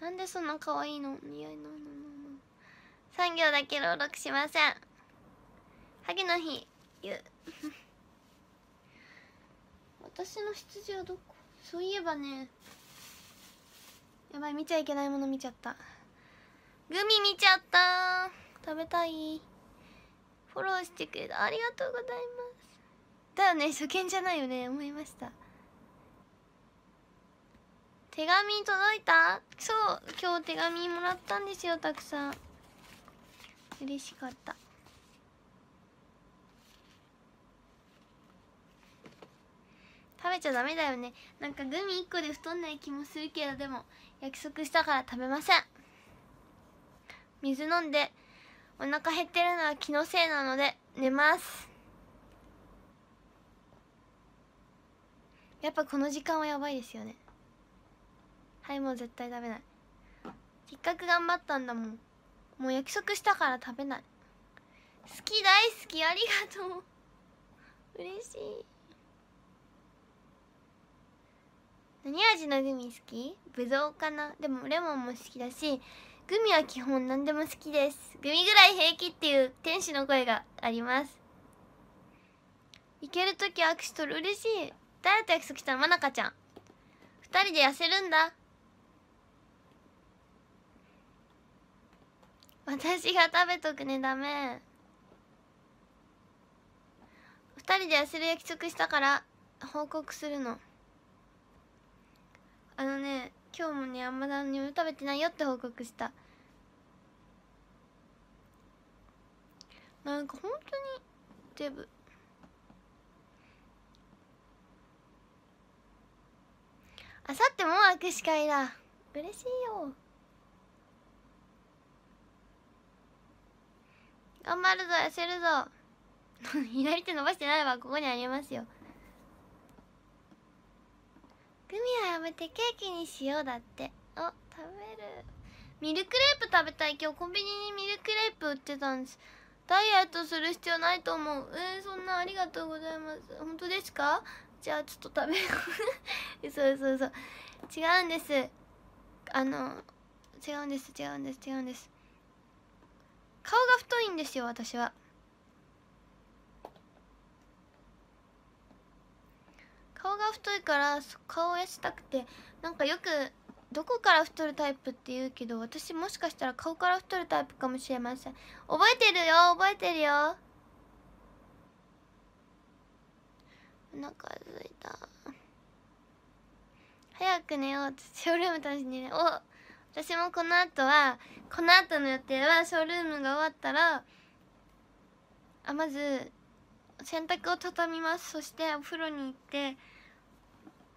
Speaker 1: なんでそんな可愛いの似合いのの産業だけ朗読しませんハゲの日言う 私の羊はどこそういえばねやばい見ちゃいけないもの見ちゃったグミ見ちゃった食べたいフォローしてくれてありがとうございますだよね初見じゃないよね思いました手紙届いたそう今日手紙もらったんですよたくさん嬉しかった食べちゃダメだよねなんかグミ1個で太んない気もするけどでも約束したから食べません水飲んでお腹減ってるのは気のせいなので寝ますやっぱこの時間はやばいですよねはいもう絶対食べないせっかく頑張ったんだもんもう約束したから食べない好き大好きありがとう嬉しい何味のグミ好きぶどうかなでもレモンも好きだしグミは基本何でも好きですグミぐらい平気っていう天使の声があります行ける時握手取る嬉しい誰と約束したのまなかちゃん2人で痩せるんだ私が食べとくねダメ2人で痩せる約束したから報告するのあのね今日もねあんま何にも食べてないよって報告したなんか本当にデブあさっても握手会だ嬉しいよ頑張るぞ痩せるぞ 左手伸ばしてないわここにありますよ食べてケーキにしようだってお食べるミルクレープ食べたい今日コンビニにミルクレープ売ってたんですダイエットする必要ないと思うえー、そんなありがとうございます本当ですかじゃあちょっと食べよう そうそうそう違うんですあの違うんです違うんです違うんです顔が太いんですよ私は顔が太いから顔を痩せたくてなんかよくどこから太るタイプって言うけど私もしかしたら顔から太るタイプかもしれません覚えてるよ覚えてるよお腹すいた早く寝ようショールーム楽しんでねお私もこの後はこの後の予定はショールームが終わったらあまず洗濯を畳みますそしてお風呂に行って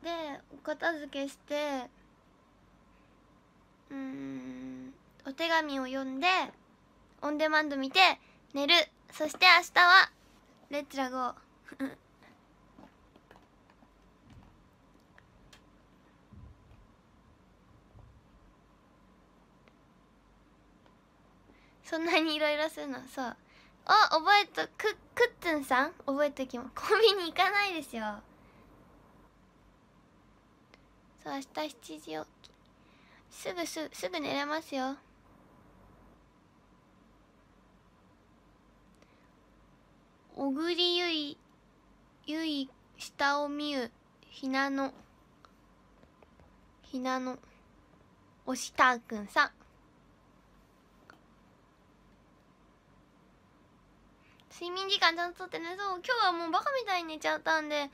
Speaker 1: でお片付けしてうんお手紙を読んでオンデマンド見て寝るそして明日はレッツラゴー そんなにいろいろするのそうあ覚えとくくっつんさん覚えときます コンビニ行かないですよそう明日7時起きすぐすすぐ寝れますよ小栗ゆいゆい下を見ゆひなのひなのおしたくんさん睡眠時間ちゃんと取ってねそう今日はもうバカみたいに寝ちゃったんで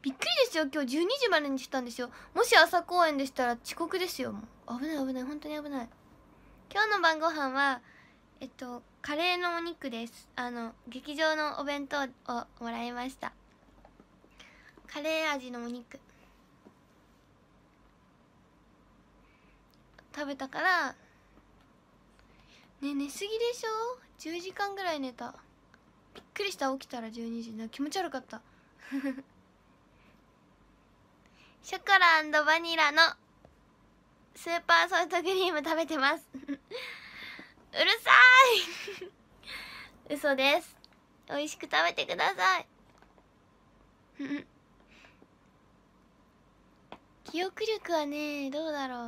Speaker 1: びっくりですよ今日12時までにしたんですよもし朝公演でしたら遅刻ですよ危ない危ない本当に危ない今日の晩ご飯はえっとカレーのお肉ですあの劇場のお弁当をもらいましたカレー味のお肉食べたからね寝すぎでしょ10時間ぐらい寝たびっくりした起きたら12時な気持ち悪かった ショコラバニラのスーパーソフトクリーム食べてます うるさい 嘘です美味しく食べてください記憶力はねどうだろ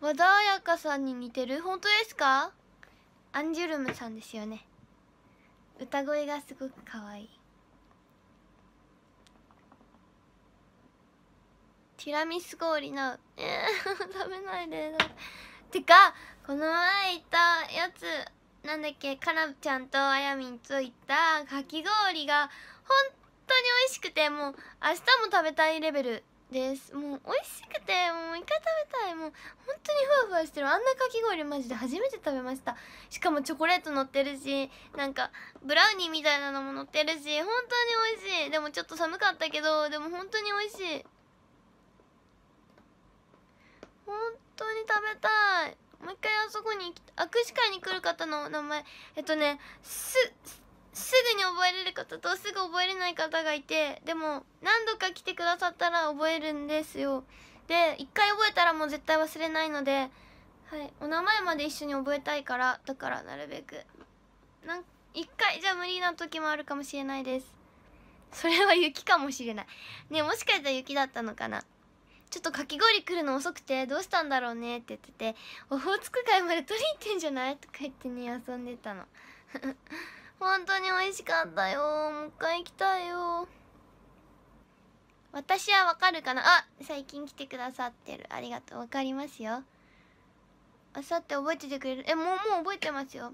Speaker 1: う和田彩香さんに似てる本当ですかアンジュルムさんですよね歌声がすごく可愛いティラミス氷のえー、食べないでてかこの前行ったやつなんだっけかなちゃんとあやみんと行ったかき氷が本当に美味しくてもう明日も食べたいレベルですもう美味しくてもう一回食べたいもう本当にふわふわしてるあんなかき氷マジで初めて食べましたしかもチョコレート乗ってるしなんかブラウニーみたいなのも乗ってるし本当に美味しいでもちょっと寒かったけどでも本当に美味しい本当に食べたいもう一回あそこに握手会に来る方の名前えっとねすすすぐに覚えれる方とすぐ覚えれない方がいてでも何度か来てくださったら覚えるんですよで一回覚えたらもう絶対忘れないので、はい、お名前まで一緒に覚えたいからだからなるべくなん一回じゃ無理な時もあるかもしれないですそれは雪かもしれないねもしかしたら雪だったのかなちょっとかき氷来るの遅くてどうしたんだろうねって言っててオホーツク海まで取りに行ってんじゃないとか言ってね遊んでたの本当に美味しかったよもう一回行きたいよ私はわかるかなあ最近来てくださってるありがとうわかりますよあさって覚えててくれるえもうもう覚えてますよ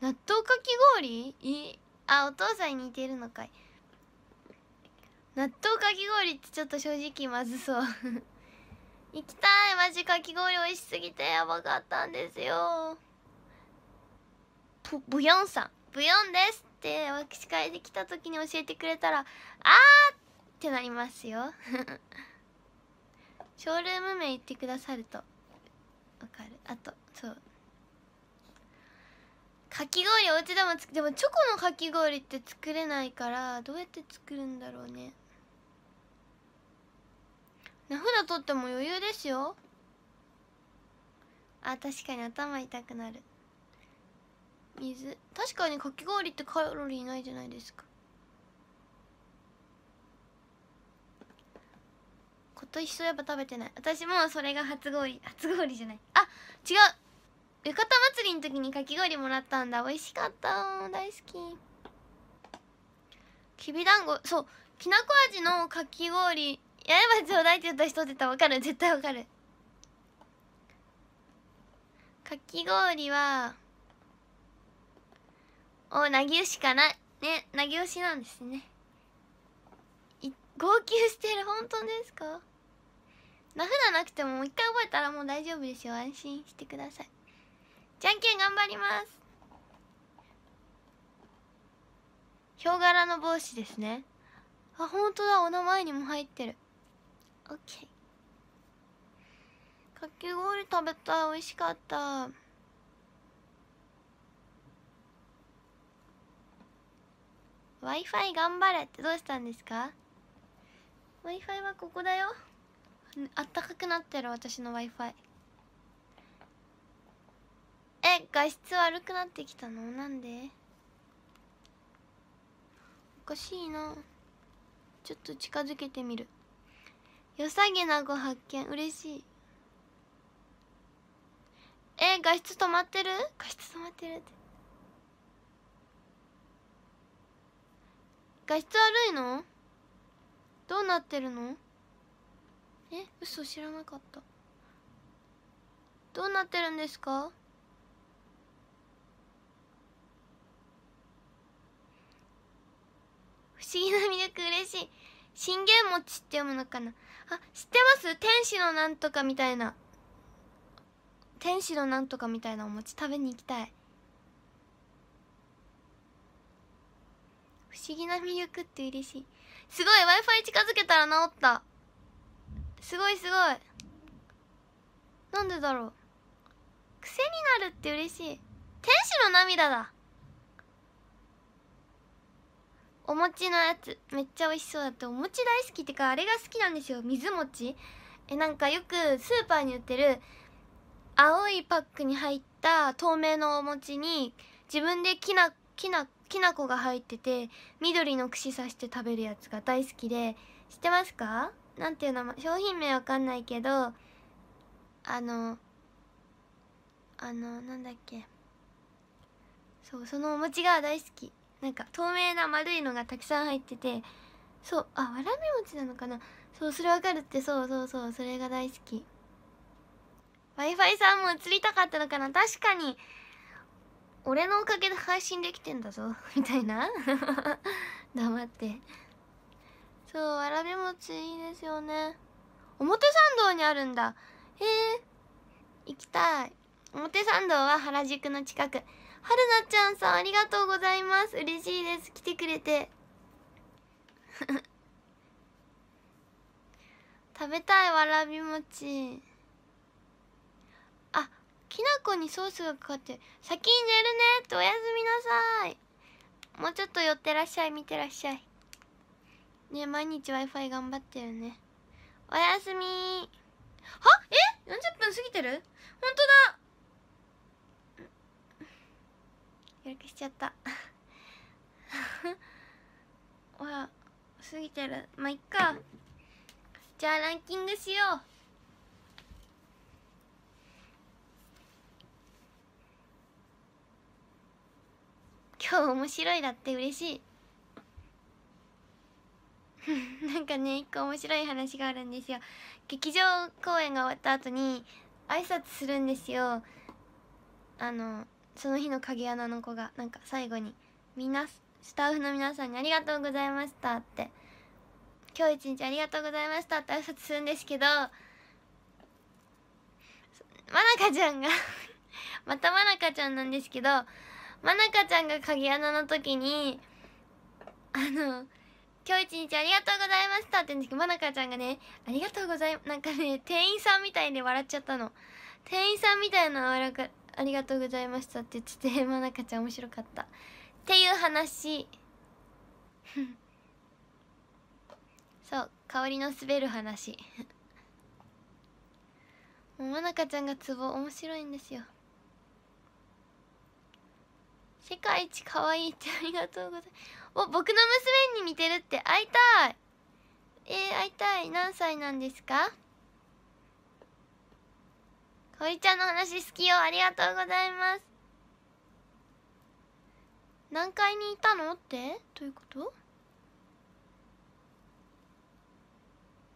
Speaker 1: 納豆かき氷いあお父さんに似てるのかい納豆かき氷ってちょっと正直まずそう 行きたいマジかき氷美味しすぎてやばかったんですよぼぼやんさんブヨンです」って私手会で来た時に教えてくれたら「あー!」ってなりますよ ショールーム名言ってくださるとわかるあとそうかき氷お家でもつでもチョコのかき氷って作れないからどうやって作るんだろうね名札取っても余裕ですよあ確かに頭痛くなる水確かにかき氷ってカロリーないじゃないですか今年そういえば食べてない私もそれが初氷初氷じゃないあ違う浴衣祭りの時にかき氷もらったんだ美味しかった大好ききびだんごそうきなこ味のかき氷やればちょうだいって言った人ってたわかる絶対わかるかき氷はおなぎうしかなねなぎうしなんですねい号泣してる本当ですか名札なくてももう一回覚えたらもう大丈夫ですよ安心してくださいじゃんけん頑張りますヒョウ柄の帽子ですねあ本当だお名前にも入ってる OK かき氷食べた美味しかった Wi-Fi 頑張れってどうしたんですか Wi-Fi はここだよあったかくなってる私の Wi-Fi え画質悪くなってきたのなんでおかしいなちょっと近づけてみる良さげな子発見嬉しいえ画質止まってる画質止まってるって画質悪いのどうなってるのえ嘘知らなかったどうなってるんですか不思議な魅力嬉しい信玄餅って読むのかなあ知ってます天使のなんとかみたいな天使のなんとかみたいなお餅食べに行きたい不思議な魅力って嬉しいすごい w i f i 近づけたら治ったすごいすごいなんでだろう癖になるって嬉しい天使の涙だお餅のやつめっちゃ美味しそうだってお餅大好きってかあれが好きなんですよ水餅えなんかよくスーパーに売ってる青いパックに入った透明のお餅に自分できなきなきな粉が入ってて緑の串刺して食べるやつが大好きで知ってますか何ていう名前商品名わかんないけどあのあのなんだっけそうそのお餅が大好きなんか透明な丸いのがたくさん入っててそうあわらび餅なのかなそうそれわかるってそうそうそうそれが大好き w i f i さんも映りたかったのかな確かに俺のおかげで配信できてんだぞ みたいな 黙ってそうわらび餅いいですよね表参道にあるんだへえ行きたい表参道は原宿の近くはるなちゃんさんありがとうございます嬉しいです来てくれて 食べたいわらび餅きなこにソースがかかって先に寝るねっておやすみなさいもうちょっと寄ってらっしゃい見てらっしゃいね毎日 w i f i 頑張ってるねおやすみはえ40分過ぎてる本当だ予約しちゃったほら 過ぎてるまあいっかじゃあランキングしよう今日面白いだって嬉しい なんかね一個面白い話があるんですよ劇場公演が終わった後に挨拶するんですよあのその日の鍵穴の子がなんか最後に「みんなスタッフの皆さんにありがとうございました」って「今日一日ありがとうございました」って挨拶するんですけどまなかちゃんが またまなかちゃんなんですけどまなかちゃんが鍵穴の時に、あの、今日一日ありがとうございましたって言うんですけど、まなかちゃんがね、ありがとうございなんかね、店員さんみたいで笑っちゃったの。店員さんみたいな笑か、ありがとうございましたって言ってて、まなかちゃん面白かった。っていう話。そう、香りの滑る話。もうまなかちゃんがツボ面白いんですよ。世界一可愛いってありがとうございますお僕の娘に似てるって会いたいえー、会いたい何歳なんですかかおりちゃんの話好きよありがとうございます何階にいたのってどういうこと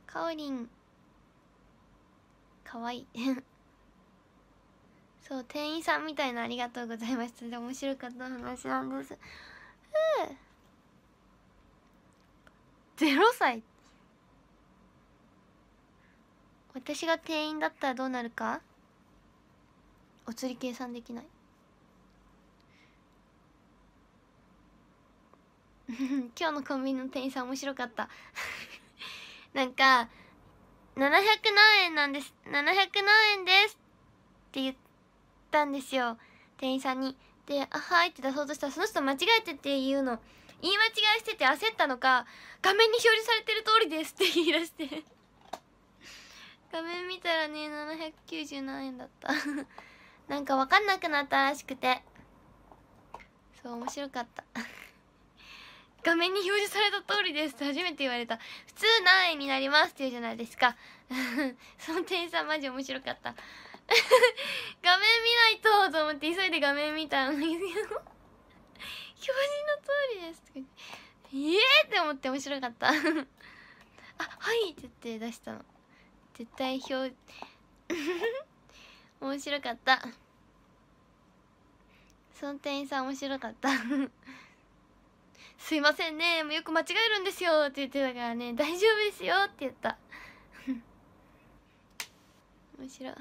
Speaker 1: かおりんかわいいそう店員さんみたいなありがとうございましたで面白かった話なんですゼロ0歳私が店員だったらどうなるかお釣り計算できない 今日のコンビニの店員さん面白かった なんか700何円なんです700何円ですって言ってったんですよ店員さんにで「あはい」って出そうとしたらその人間違えてって言うの言い間違いしてて焦ったのか画面に表示されてる通りですって 言い出して画面見たらね790何円だった なんか分かんなくなったらしくてそう面白かった 画面に表示された通りですって初めて言われた普通何円になりますって言うじゃないですかその店員さんマジ面白かった画面見ないとと思って急いで画面見たんですけど表示の通りですとか言えーって思って面白かった あはいって言って出したの絶対表 面白かったその店員さん面白かった すいませんねよく間違えるんですよって言ってたからね大丈夫ですよって言った面白い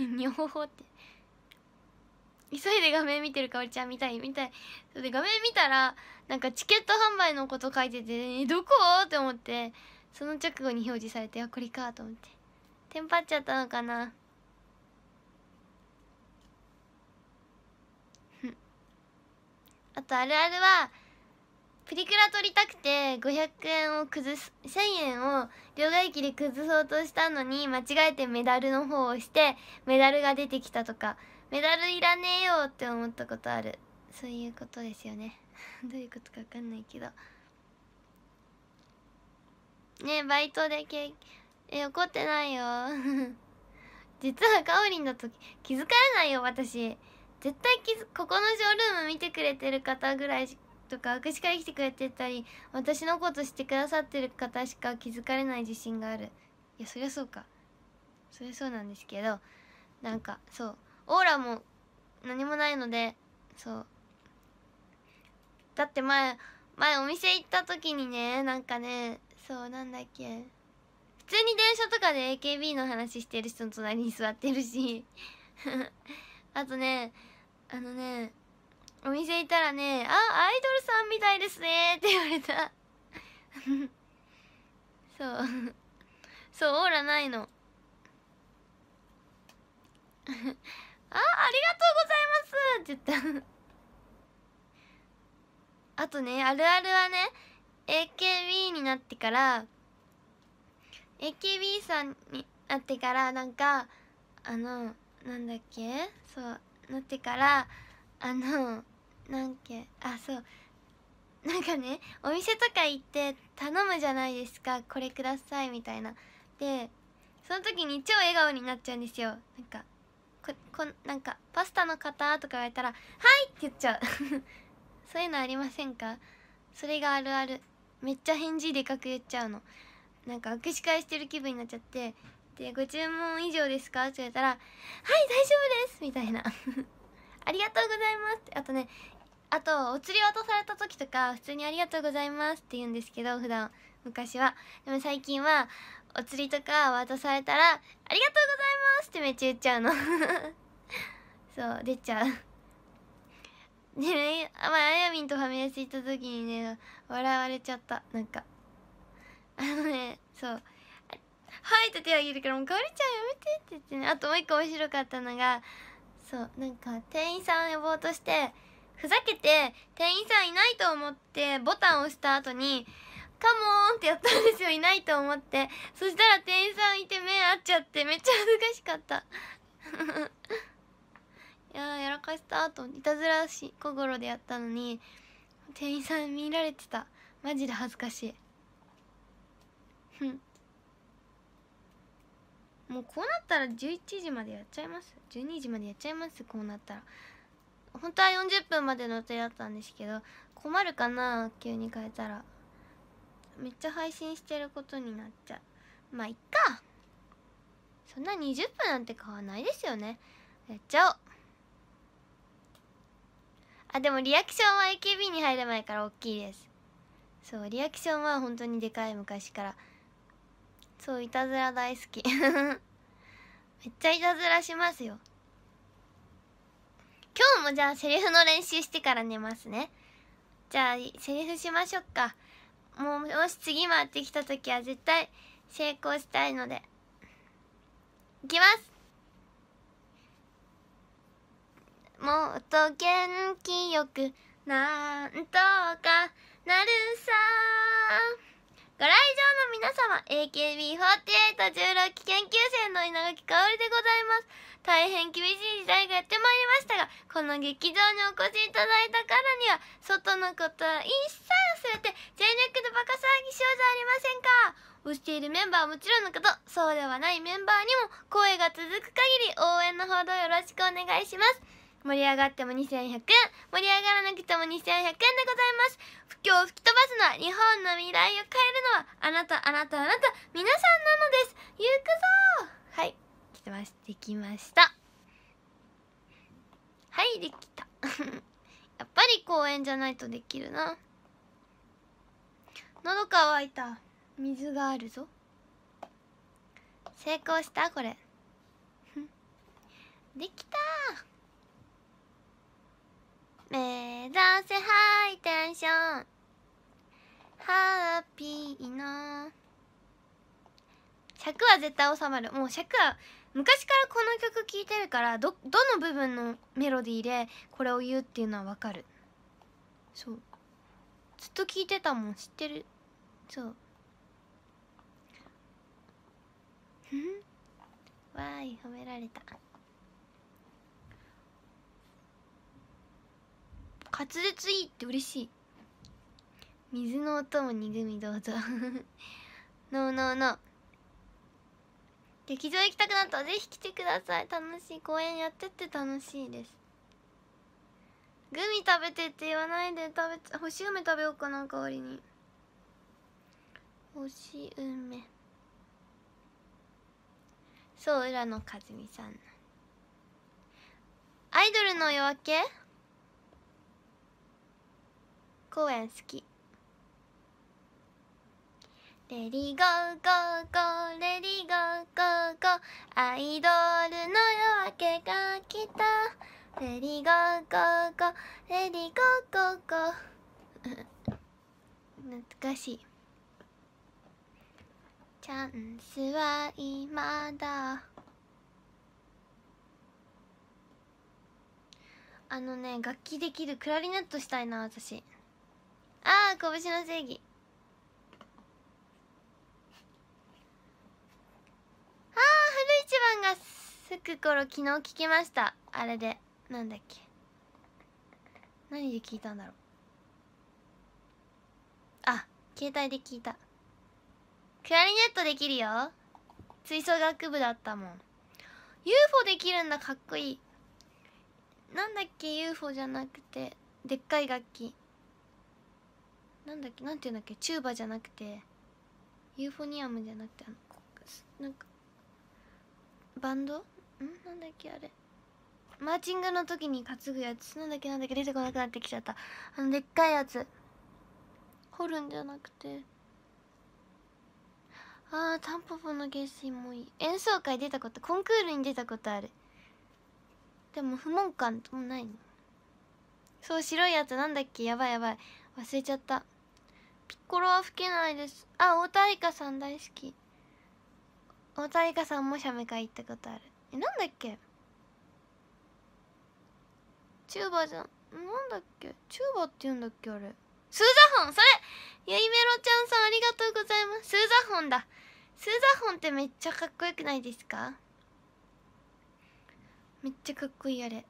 Speaker 1: にょほほって急いで画面見てるかおりちゃん見たい見たいそれで画面見たらなんかチケット販売のこと書いてて、えどこって思ってその直後に表示されてあこれかと思ってテンパっちゃったのかなあとあるあるはプリクラ撮りたくて500円を崩す1000円を両替機で崩そうとしたのに間違えてメダルの方を押してメダルが出てきたとかメダルいらねえよって思ったことあるそういうことですよね どういうことか分かんないけどねバイトでけえ怒ってないよ 実はかおりんだと気づかれないよ私絶対ここのショールーム見てくれてる方ぐらいしとか私手会来てくれてたり私のことしてくださってる方しか気づかれない自信があるいやそりゃそうかそりゃそうなんですけどなんかそうオーラも何もないのでそうだって前前お店行った時にねなんかねそうなんだっけ普通に電車とかで AKB の話してる人の隣に座ってるし あとねあのねお店行ったらね「あアイドルさんみたいですね」って言われた そうそうオーラないの あありがとうございますって言ったあとねあるあるはね AKB になってから AKB さんになってからなんかあのなんだっけそうなってからあのなんけあそうなんかねお店とか行って頼むじゃないですかこれくださいみたいなでその時に超笑顔になっちゃうんですよなんかここなんか「パスタの方?」とか言われたら「はい!」って言っちゃう そういうのありませんかそれがあるあるめっちゃ返事でかく言っちゃうのなんか握手会してる気分になっちゃってで「ご注文以上ですか?」って言われたら「はい大丈夫です!」みたいな ありがとうございますってあとねあとお釣り渡された時とか普通に「ありがとうございます」って言うんですけど普段昔はでも最近はお釣りとか渡されたら「ありがとうございます」ってめっちゃ言っちゃうの そう出ちゃうでねあまあやみんとファミレス行った時にね笑われちゃったなんかあのねそう「はい」って手を挙げるから「もうかおりちゃんやめて」って言ってねあともう一個面白かったのがそうなんか店員さん呼ぼうとしてふざけて店員さんいないと思ってボタンを押した後に「カモン!」ってやったんですよいないと思ってそしたら店員さんいて目合っちゃってめっちゃ恥ずかしかった いややらかしたといたずらし心でやったのに店員さん見られてたマジで恥ずかしいもうこうなったら11時までやっちゃいます12時までやっちゃいますこうなったら本当は40分までの予定だったんですけど困るかな急に変えたらめっちゃ配信してることになっちゃうまあいっかそんな20分なんて買わないですよねやっちゃおうあでもリアクションは AKB に入る前から大きいですそうリアクションは本当にでかい昔からそういたずら大好き めっちゃいたずらしますよ今日もじゃあセリフの練習してから寝ますねじゃあセリフしましょうかもうもし次回ってきた時は絶対成功したいのでいきますもっと元気よくなんとかなるさご来場の皆様 AKB4816 期研究生の稲垣かおりでございます大変厳しい時代がやってまいりましたがこの劇場にお越しいただいたからには外のことは一切忘れて全力でバカ騒ぎしようじゃありませんか推しているメンバーはもちろんのことそうではないメンバーにも声が続く限り応援のほどよろしくお願いします盛り上がっても2100円盛り上がらなくても2100円でございます不況を吹き飛ばすのは日本の未来を変えるのはあなたあなたあなた皆さんなのです行くぞはいましできましたはいできた やっぱり公園じゃないとできるな喉乾いた水があるぞ成功したこれ できた目指せハイテンションハッピーな尺は絶対収まるもう尺は昔からこの曲聴いてるからどどの部分のメロディーでこれを言うっていうのはわかるそうずっと聴いてたもん知ってるそうんわーい褒められた滑舌いいって嬉しい水の音もにぐみどうぞ ノーノーノー劇場行きたくなったぜひ来てください楽しい公演やってって楽しいですグミ食べてって言わないで食べ星梅食べようかな代わりに星梅そう浦野和美さんアイドルの夜明け公演好きレディーゴーゴーゴーレディーゴーゴーゴーアイドルの夜明けが来たレディーゴーゴーゴーレディーゴーゴーゴー 懐かしいチャンスは今だあのね楽器できるクラリネットしたいな私ああ拳の正義ああ春一番が吹く頃昨日聞きましたあれでなんだっけ何で聞いたんだろうあ携帯で聞いたクラリネットできるよ吹奏楽部だったもん UFO できるんだかっこいいなんだっけ UFO じゃなくてでっかい楽器なんだっけなんていうんだっけチューバじゃなくてユーフォニアムじゃなくてあのなんかバンドんなんだっけあれマーチングの時に担ぐやつなんだっけなんだっけ出てこなくなってきちゃったあのでっかいやつ掘るんじゃなくてあータンポポの下水もいい演奏会出たことコンクールに出たことあるでも不問感もないのそう白いやつなんだっけやばいやばい忘れちゃったピッコロは吹けないですあ太田愛花さん大好き大田梨花さんも写メ会行ったことあるえなんだっけチューバーじゃんなんだっけチューバーって言うんだっけあれスーザホンそれゆいめろちゃんさんありがとうございますスーザホンだスーザホンってめっちゃかっこよくないですかめっちゃかっこいいあれ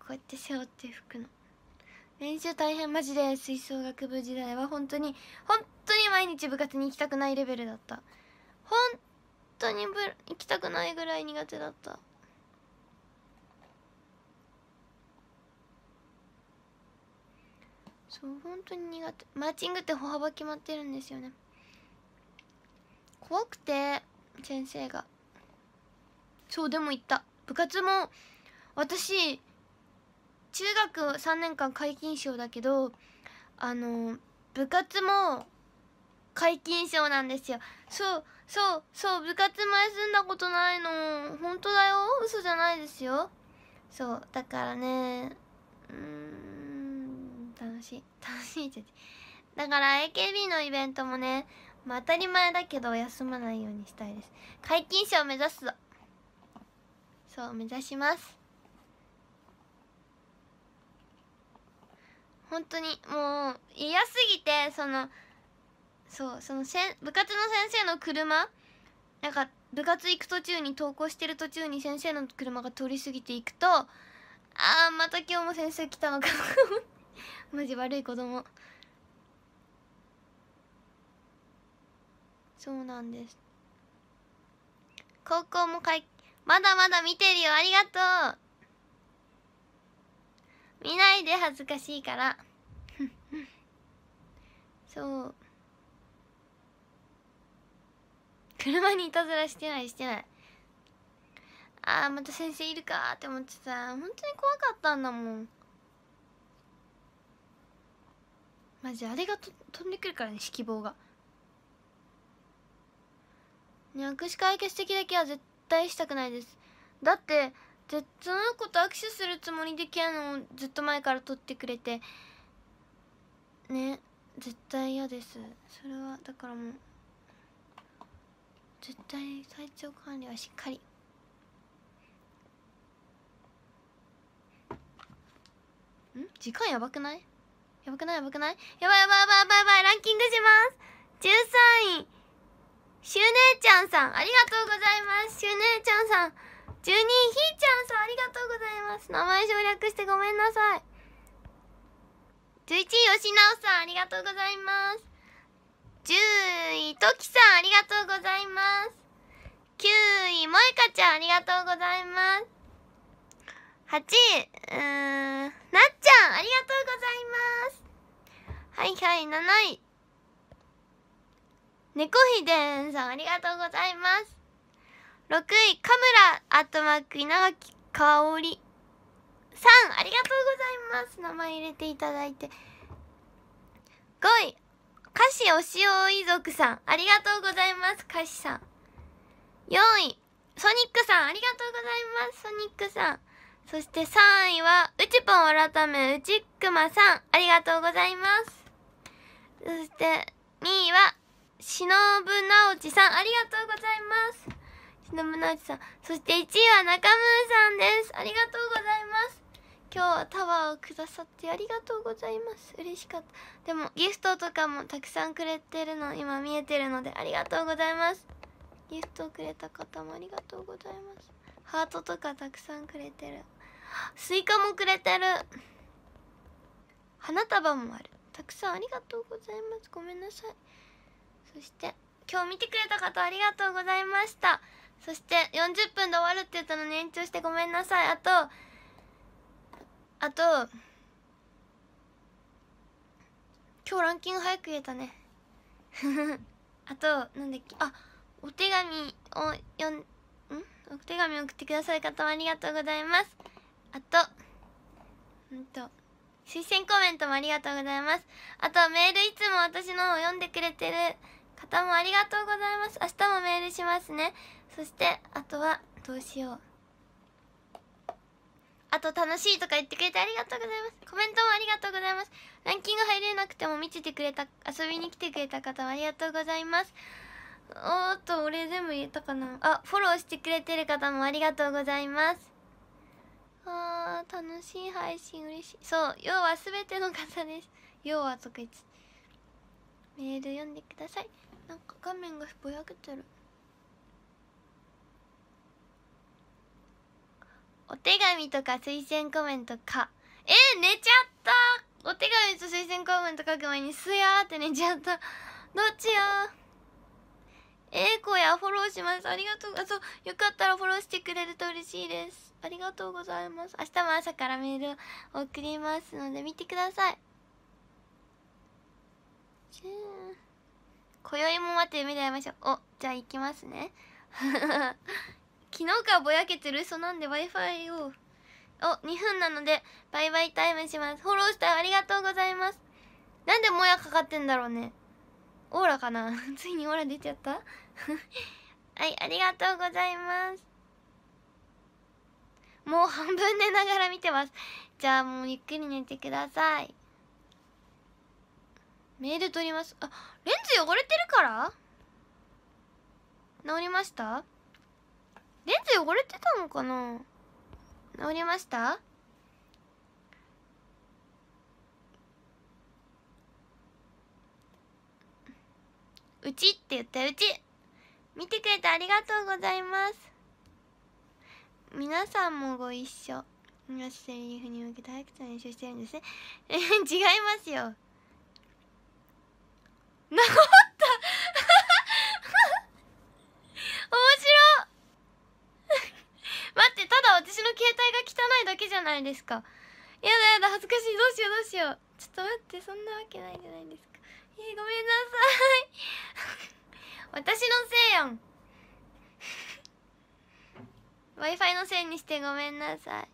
Speaker 1: こうやって背負って吹くの練習大変マジで吹奏楽部時代は本当に本当に毎日部活に行きたくないレベルだった本当にぶ行きたくないぐらい苦手だったそう本当に苦手マーチングって歩幅決まってるんですよね怖くて先生がそうでも行った部活も私中学3年間皆勤賞だけどあの部活も皆勤賞なんですよそうそうそう部活前住んだことないの本当だよ嘘じゃないですよそうだからねうん楽しい楽しいってだから AKB のイベントもね、まあ、当たり前だけど休まないようにしたいです解禁賞目指すぞそう目指します本当にもう嫌すぎてそのそうそのせん部活の先生の車なんか部活行く途中に登校してる途中に先生の車が通り過ぎていくとああまた今日も先生来たのか マジ悪い子供そうなんです高校もかいまだまだ見てるよありがとう見ないで恥ずかしいから そう車にいたずらしてないしてないあーまた先生いるかって思ってさ本当に怖かったんだもんマジあれがと飛んでくるからね指揮棒が握手会決的だけは絶対したくないですだってでその子と握手するつもりでケアのをずっと前から取ってくれてね絶対嫌ですそれはだからもう絶対体調管理はしっかりん時間やばくないやばくないやばくないやばいやばいやばいやばいやばいランキングします13位シュネちゃんさんありがとうございますシュネちゃんさん12位ひーちゃんさんありがとうございます名前省略してごめんなさい11位よしなおさんありがとうございます10位、トキさん、ありがとうございます。9位、えかちゃん、ありがとうございます。8位、うーん、なっちゃん、ありがとうございます。はいはい、7位。猫ひでんさん、ありがとうございます。6位、カムラ、アットマーク、稲垣かおり。さん、ありがとうございます。名前入れていただいて。5位、歌詞お塩遺族さん、ありがとうございます、歌詞さん。4位、ソニックさん、ありがとうございます、ソニックさん。そして3位は、うちぽん改め、うちくまさん、ありがとうございます。そして、2位は、しのぶなおちさん、ありがとうございます。しのぶなおちさん。そして1位は中村さんです。ありがとうございます。今日はタワーをくださってありがとうございます嬉しかったでもギフトとかもたくさんくれてるの今見えてるのでありがとうございますギフトをくれた方もありがとうございますハートとかたくさんくれてるスイカもくれてる花束もあるたくさんありがとうございますごめんなさいそして今日見てくれた方ありがとうございましたそして40分で終わるって言ったのに延長してごめんなさいあとあと今日ランキング早く言えたね あとなんだっけあお手紙をよんんお手紙送ってくださる方もありがとうございますあとうんと推薦コメントもありがとうございますあとメールいつも私のを読んでくれてる方もありがとうございます明日もメールしますねそしてあとはどうしようあと楽しいとか言ってくれてありがとうございますコメントもありがとうございますランキング入れなくても見ててくれた遊びに来てくれた方ありがとうございますおーっと俺全部言えたかなあフォローしてくれてる方もありがとうございますあー楽しい配信嬉しいそう要は全ての方です要はとか言ってメール読んでくださいなんか画面がぼやけてるお手紙とか推薦コメントかえー、寝ちゃったお手紙と推薦コメント書く前にすやーって寝ちゃったどっちやえー、こやフォローしますありがとうあそうよかったらフォローしてくれると嬉しいですありがとうございます明日も朝からメール送りますので見てください今宵も待って夢で会いましょうおじゃあ行きますね昨日からぼやけてる嘘なんで Wi-Fi をお2分なのでバイバイタイムしますフォローしたありがとうございますなんでもやかかってんだろうねオーラかな ついにオーラ出ちゃった はいありがとうございますもう半分寝ながら見てますじゃあもうゆっくり寝てくださいメール取りますあレンズ汚れてるから治りましたレンズ汚れてたのかな治りましたうちって言ったうち見てくれてありがとうございます皆さんもご一緒今してリフに向けて早くちゃん練習してるんですねえ 違いますよ 治った 面白私の携帯が汚いだけじゃないですかやだやだ恥ずかしいどうしようどうしようちょっと待ってそんなわけないじゃないですかいやごめんなさい 私のせいやん w i f i のせいにしてごめんなさい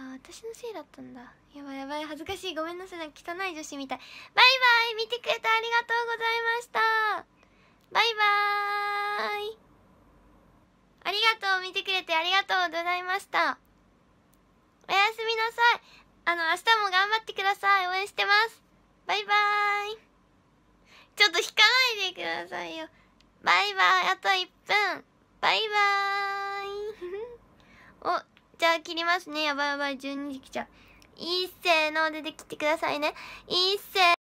Speaker 1: あ私のせいだったんだやばいやばい恥ずかしいごめんなさいなんか汚い女子みたいバイバイ見てくれてありがとうございましたバイバーイありがとう見てくれてありがとうございましたおやすみなさいあの明日も頑張ってください応援してますバイバーイちょっと引かないでくださいよバイバイあと1分バイバーイ おじゃあ切りますねやばいやばい12時来ちゃういっせーの出てきてくださいねいっせー